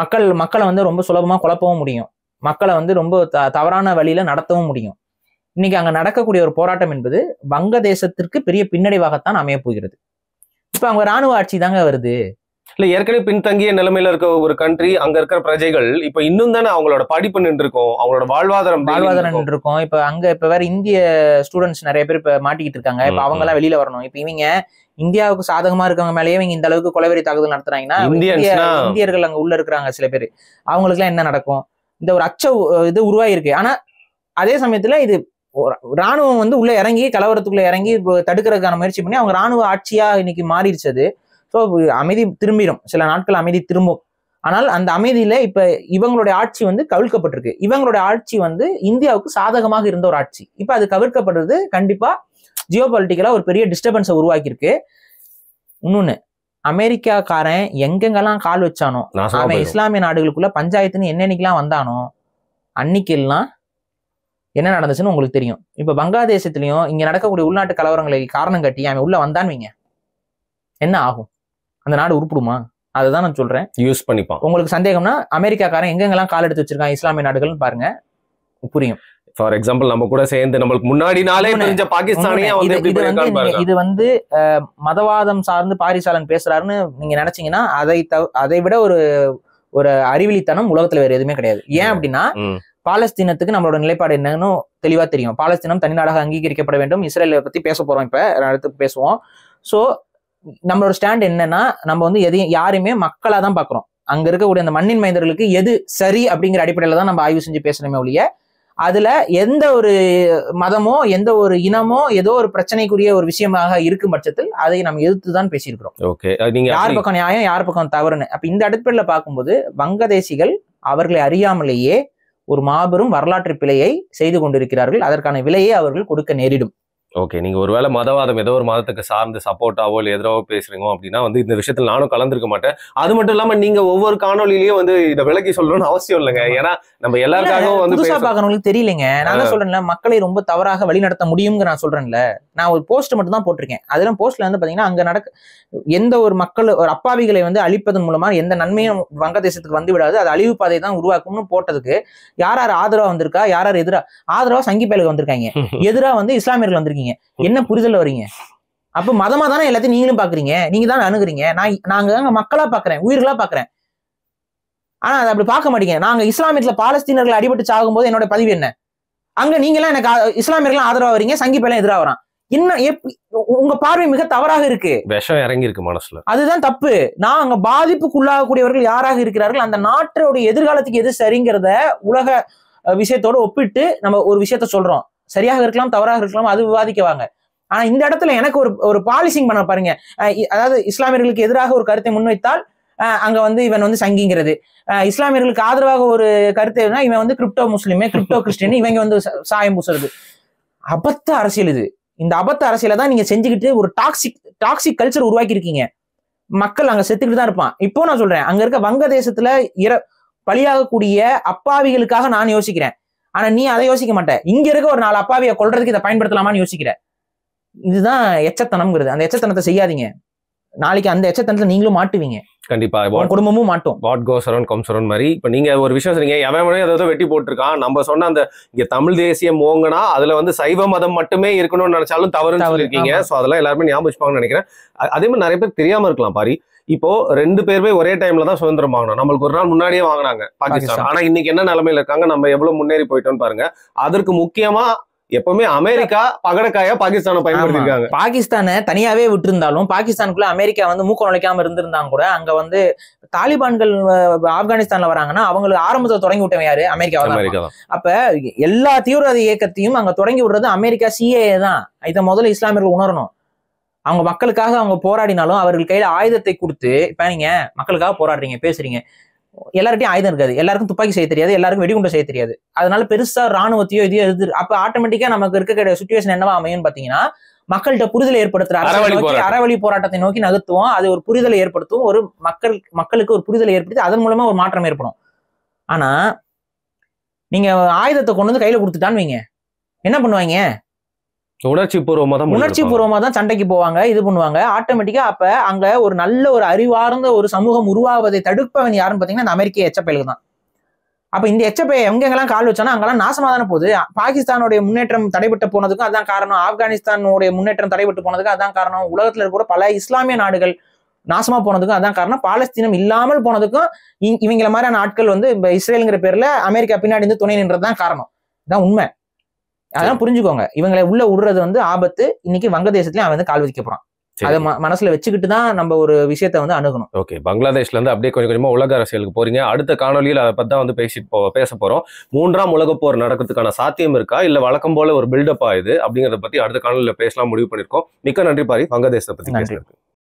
மக்கள் மக்களை வந்து ரொம்ப சுலபமாக குழப்பவும் முடியும் மக்களை வந்து ரொம்ப த தவறான வழியில நடத்தவும் முடியும் இன்னைக்கு அங்கே நடக்கக்கூடிய ஒரு போராட்டம் என்பது வங்கதேசத்திற்கு பெரிய பின்னடைவாகத்தான் அமையப் போகிறது இப்போ அங்கே ராணுவ ஆட்சி தாங்க வருது இல்ல ஏற்கனவே பின்தங்கிய நிலைமையில இருக்க ஒரு கண்ட்ரி அங்க இருக்கிற பிரஜைகள் இப்ப இன்னும் தானே அவங்களோட படிப்பு நின்று இருக்கும் அவங்களோட வாழ்வாதாரம் வாழ்வாதாரம் நின்று இருக்கும் இப்ப அங்க இப்ப வேற இந்திய ஸ்டூடெண்ட்ஸ் நிறைய பேர் இப்ப மாட்டிக்கிட்டு இருக்காங்க இப்ப அவங்க எல்லாம் வெளியில வரணும் இப்ப இவங்க இந்தியாவுக்கு சாதகமா இருக்கவங்க மேலேயே இவங்க இந்த அளவுக்கு கொலைவெறி தாக்குதல் நடத்துறாங்கன்னா இந்தியர்கள் அங்க உள்ள இருக்கிறாங்க சில பேர் அவங்களுக்கு எல்லாம் என்ன நடக்கும் இந்த ஒரு அச்ச இது உருவாயிருக்கு ஆனா அதே சமயத்துல இது ராணுவம் வந்து உள்ள இறங்கி கலவரத்துக்குள்ள இறங்கி தடுக்கிறதுக்கான முயற்சி பண்ணி அவங்க ராணுவ ஆட்சியா இன்னைக்கு மாறிடுச்சது ஸோ அமைதி திரும்பிடும் சில நாட்கள் அமைதி திரும்பும் ஆனால் அந்த அமைதியில இப்ப இவங்களுடைய ஆட்சி வந்து கவிழ்க்கப்பட்டிருக்கு இவங்களுடைய ஆட்சி வந்து இந்தியாவுக்கு சாதகமாக இருந்த ஒரு ஆட்சி இப்ப அது கவிழ்க்கப்படுறது கண்டிப்பா ஜியோ பாலிட்டிக்கலா ஒரு பெரிய டிஸ்டர்பன்ஸை உருவாக்கியிருக்கு இன்னொன்னு அமெரிக்காக்காரன் எங்கெங்கெல்லாம் கால் வச்சானோ அவன் இஸ்லாமிய நாடுகளுக்குள்ள பஞ்சாயத்துன்னு என்னென்னைக்கெல்லாம் வந்தானோ அன்னைக்கு எல்லாம் என்ன நடந்துச்சுன்னு உங்களுக்கு தெரியும் இப்போ வங்காதேசத்துலையும் இங்கே நடக்கக்கூடிய உள்நாட்டு கலவரங்களை காரணம் கட்டி அவன் உள்ளே வந்தான் என்ன ஆகும் அந்த நாடு உருப்பிடுமா அதுதான் நான் சொல்றேன் யூஸ் பண்ணிப்பான் உங்களுக்கு சந்தேகம்னா அமெரிக்காக்காரன் எங்கெங்கெல்லாம் கால் எடுத்து வச்சிருக்கான் இஸ்லாமிய நாடுகள்னு பாருங்க புரியும் ஃபார் எக்ஸாம்பிள் நம்ம கூட சேர்ந்து நம்மளுக்கு முன்னாடி நாளே பாகிஸ்தானே வந்து இது வந்து மதவாதம் சார்ந்து பாரிசாலன் பேசுறாருன்னு நீங்க நினைச்சீங்கன்னா அதை அதை விட ஒரு ஒரு அறிவிலித்தனம் உலகத்துல வேற எதுவுமே கிடையாது ஏன் அப்படின்னா பாலஸ்தீனத்துக்கு நம்மளோட நிலைப்பாடு என்னன்னு தெளிவாக தெரியும் பாலஸ்தீனம் தனிநாடாக அங்கீகரிக்கப்பட வேண்டும் இஸ்ரேலை பற்றி பேச போகிறோம் இப்போ அடுத்து பேசுவோம் ஸோ நம்மளோட ஸ்டாண்ட் என்னன்னா நம்ம வந்து எதையும் யாருமே மக்களா தான் பார்க்குறோம் அங்க இருக்கக்கூடிய அந்த மண்ணின் மைந்தர்களுக்கு எது சரி அப்படிங்கிற அடிப்படையில தான் நம்ம ஆய்வு செஞ்சு பேசணுமே ஒழிய அதுல எந்த ஒரு மதமோ எந்த ஒரு இனமோ ஏதோ ஒரு பிரச்சனைக்குரிய ஒரு விஷயமாக இருக்கும் பட்சத்தில் அதை நம்ம எதிர்த்துதான் பேசியிருக்கிறோம் ஓகே யார் பக்கம் நியாயம் யார் பக்கம் தவறுன்னு அப்போ இந்த அடிப்படையில பார்க்கும்போது வங்கதேசிகள் அவர்களை அறியாமலேயே ஒரு மாபெரும் வரலாற்று பிழையை செய்து கொண்டிருக்கிறார்கள் அதற்கான விலையை அவர்கள் கொடுக்க நேரிடும் ஓகே நீங்கள் ஒருவேளை மதவாதம் ஏதோ ஒரு மதத்துக்கு சார்ந்து சப்போர்ட்டாவோ இல்லை எதிராவோ பேசுகிறீங்க அப்படின்னா வந்து இந்த விஷயத்தில் நானும் கலந்துருக்க மாட்டேன் அது மட்டும் இல்லாமல் நீங்கள் ஒவ்வொரு காணொலியிலையும் வந்து இதை விலக்கி சொல்லணும்னு அவசியம் இல்லைங்க ஏன்னா நம்ம எல்லாருக்காகவும் வந்து புதுசாக தெரியலைங்க நான் தான் மக்களை ரொம்ப தவறாக வழி நடத்த முடியுங்கிற நான் சொல்கிறேன்ல நான் ஒரு போஸ்ட் மட்டும் தான் போட்டிருக்கேன் அதெல்லாம் போஸ்ட்டில் வந்து பார்த்தீங்கன்னா அங்கே நடக்க எந்த ஒரு மக்கள் ஒரு அப்பாவிகளை வந்து அழிப்பதன் மூலமாக எந்த நன்மையும் வங்கதேசத்துக்கு வந்து விடாது அது அழிவு பாதையை தான் உருவாக்கும்னு போட்டதுக்கு யார் யார் ஆதரவாக வந்திருக்கா யார் யார் எதிராக ஆதரவாக சங்கி வந்திருக்காங்க எதிராக வந்து இஸ்லாமியர்கள் வந்திருக்கீங்க இருக்கீங்க என்ன புரிதல் வரீங்க அப்ப மதமா தானே எல்லாத்தையும் நீங்களும் பாக்குறீங்க நீங்க தானே அணுகுறீங்க நான் நாங்க தாங்க மக்களா பாக்குறேன் உயிர்களா பாக்குறேன் ஆனா அதை அப்படி பார்க்க மாட்டீங்க நாங்க இஸ்லாமியத்துல பாலஸ்தீனர்கள் அடிபட்டு சாகும் போது என்னோட பதிவு என்ன அங்க நீங்க எல்லாம் எனக்கு இஸ்லாமியர்கள் ஆதரவா வரீங்க சங்கி எல்லாம் எதிராக வரான் என்ன உங்க பார்வை மிக தவறாக இருக்கு விஷம் இறங்கி இருக்கு மனசுல அதுதான் தப்பு நான் அங்க பாதிப்புக்குள்ளாகக்கூடியவர்கள் யாராக இருக்கிறார்கள் அந்த நாட்டுடைய எதிர்காலத்துக்கு எது சரிங்கிறத உலக விஷயத்தோட ஒப்பிட்டு நம்ம ஒரு விஷயத்த சொல்றோம் சரியாக இருக்கலாம் தவறாக இருக்கலாம் அது விவாதிக்குவாங்க ஆனா இந்த இடத்துல எனக்கு ஒரு ஒரு பாலிசிங் பண்ண பாருங்க அதாவது இஸ்லாமியர்களுக்கு எதிராக ஒரு கருத்தை முன்வைத்தால் அங்க வந்து இவன் வந்து சங்கிங்கிறது இஸ்லாமியர்களுக்கு ஆதரவாக ஒரு கருத்து இவன் வந்து கிரிப்டோ முஸ்லீமே கிரிப்டோ கிறிஸ்டின் இவங்க வந்து சாயம் பூசுறது அபத்த அரசியல் இது இந்த அபத்த அரசியலை தான் நீங்க செஞ்சுக்கிட்டு ஒரு டாக்ஸிக் டாக்ஸிக் கல்ச்சர் உருவாக்கி இருக்கீங்க மக்கள் அங்க செத்துக்கிட்டு தான் இருப்பான் இப்போ நான் சொல்றேன் அங்க இருக்க வங்கதேசத்துல இர பலியாகக்கூடிய அப்பாவிகளுக்காக நான் யோசிக்கிறேன் ஆனா நீ அதை யோசிக்க மாட்ட இங்க இருக்க ஒரு நாலு அப்பாவிய கொள்றதுக்கு இதை பயன்படுத்தலாமான்னு யோசிக்கிற இதுதான் எச்சத்தனம்ங்கிறது அந்த எச்சத்தனத்தை செய்யாதீங்க நாளைக்கு அந்த எச்சத்தனத்தை நீங்களும் மாட்டுவீங்க கண்டிப்பா குடும்பமும் மாட்டோம் what goes around comes around மாதிரி இப்போ நீங்க ஒரு விஷயம் சொன்னீங்க எவன் ஏதோ வெட்டி போட்டிருக்கான் நம்ம சொன்ன அந்த இங்க தமிழ் தேசியம் மோங்கனா அதுல வந்து சைவ மதம் மட்டுமே இருக்கணும்னு நினைச்சாலும் தவறு இருக்கீங்க ஸோ அதெல்லாம் எல்லாருமே ஞாபகம் நினைக்கிறேன் அதே மாதிரி நிறைய பேர் தெரியாம இருக்கலாம் பாரி இப்போ ரெண்டு பேருமே ஒரே டைம்ல தான் சுதந்திரம் வாங்கினோம் நம்மளுக்கு ஒரு நாள் முன்னாடியே வாங்கினாங்க பாகிஸ்தான் ஆனா இன்னைக்கு என்ன நிலைமையில இருக்காங்க நம்ம எவ்வளவு முன்னேறி போயிட்டோம்னு பாருங்க அதற்கு முக்கியமா எப்பவுமே அமெரிக்கா பகடக்காயா பாகிஸ்தான பயன்படுத்திருக்காங்க பாகிஸ்தானை தனியாவே விட்டுருந்தாலும் பாகிஸ்தானுக்குள்ள அமெரிக்கா வந்து மூக்க நுழைக்காம இருந்திருந்தாங்க கூட அங்க வந்து தாலிபான்கள் ஆப்கானிஸ்தான்ல வராங்கன்னா அவங்களுக்கு ஆரம்பத்தில் தொடங்கி விட்டவன் யாரு அமெரிக்கா அப்ப எல்லா தீவிரவாத இயக்கத்தையும் அங்க தொடங்கி விடுறது அமெரிக்கா சிஏ தான் இதை முதல்ல இஸ்லாமியர்கள் உணரணும் அவங்க மக்களுக்காக அவங்க போராடினாலும் அவர்கள் கையில ஆயுதத்தை கொடுத்து இப்போ மக்களுக்காக போராடுறீங்க பேசுறீங்க எல்லார்ட்டையும் ஆயுதம் இருக்காது எல்லாருக்கும் துப்பாக்கி செய்ய தெரியாது எல்லாருக்கும் வெடிகுண்டு செய்ய தெரியாது அதனால பெருசா ராணுவத்தையோ இதையோ எது அப்ப ஆட்டோமேட்டிக்கா நமக்கு இருக்க சுச்சுவேஷன் என்னவா அமையும் பாத்தீங்கன்னா மக்கள்கிட்ட புரிதலை ஏற்படுத்துற நோக்கி அறவழி போராட்டத்தை நோக்கி நகர்த்துவோம் அது ஒரு புரிதலை ஏற்படுத்தும் ஒரு மக்கள் மக்களுக்கு ஒரு புரிதலை ஏற்படுத்தி அதன் மூலமா ஒரு மாற்றம் ஏற்படும் ஆனா நீங்க ஆயுதத்தை கொண்டு வந்து கையில கொடுத்துட்டான்னு வைங்க என்ன பண்ணுவாங்க உணர்ச்சி பூர்வமாக தான் உணர்ச்சி பூர்வமாக தான் சண்டைக்கு போவாங்க இது பண்ணுவாங்க ஆட்டோமேட்டிக்காக அப்போ அங்கே ஒரு நல்ல ஒரு அறிவார்ந்த ஒரு சமூகம் உருவாவதை தடுப்பவன் யாருன்னு பார்த்தீங்கன்னா அந்த அமெரிக்க எச்சப்பயலுக்கு தான் அப்போ இந்த எச்சப்பையை எங்கெங்கெல்லாம் கால் வச்சோன்னா அங்கெல்லாம் நாசமாக தானே போகுது பாகிஸ்தானுடைய முன்னேற்றம் தடைபட்டு போனதுக்கும் அதான் காரணம் ஆப்கானிஸ்தானுடைய முன்னேற்றம் தடைபட்டு போனதுக்கும் அதான் காரணம் உலகத்தில் இருக்கிற பல இஸ்லாமிய நாடுகள் நாசமா போனதுக்கும் அதான் காரணம் பாலஸ்தீனம் இல்லாமல் போனதுக்கும் இவங்கள மாதிரியான ஆட்கள் வந்து இப்போ இஸ்ரேலுங்கிற பேர்ல அமெரிக்கா பின்னாடி இருந்து துணை நின்றதுதான் காரணம் இதான் உண்மை அதான் புரிஞ்சுக்கோங்க இவங்களை உள்ள விடுறது வந்து ஆபத்து இன்னைக்கு வங்கதேசத்துலயும் அவன் வந்து கால் வைக்க போறான் அதை மனசுல வச்சுக்கிட்டு தான் நம்ம ஒரு விஷயத்த வந்து அணுகணும் ஓகே பங்களாதேஷ்ல இருந்து அப்படியே கொஞ்சம் கொஞ்சமா உலக அரசியலுக்கு போறீங்க அடுத்த காணொலியில் அதை பத்தி தான் வந்து பேசி பேச போறோம் மூன்றாம் உலக போர் நடக்கிறதுக்கான சாத்தியம் இருக்கா இல்ல வழக்கம் போல ஒரு பில்டப் ஆயுது அப்படிங்கறத பத்தி அடுத்த காணொலியில் பேசலாம் முடிவு பண்ணிருக்கோம் மிக்க நன்றி பாரி வங்கதேசத்தை பத்தி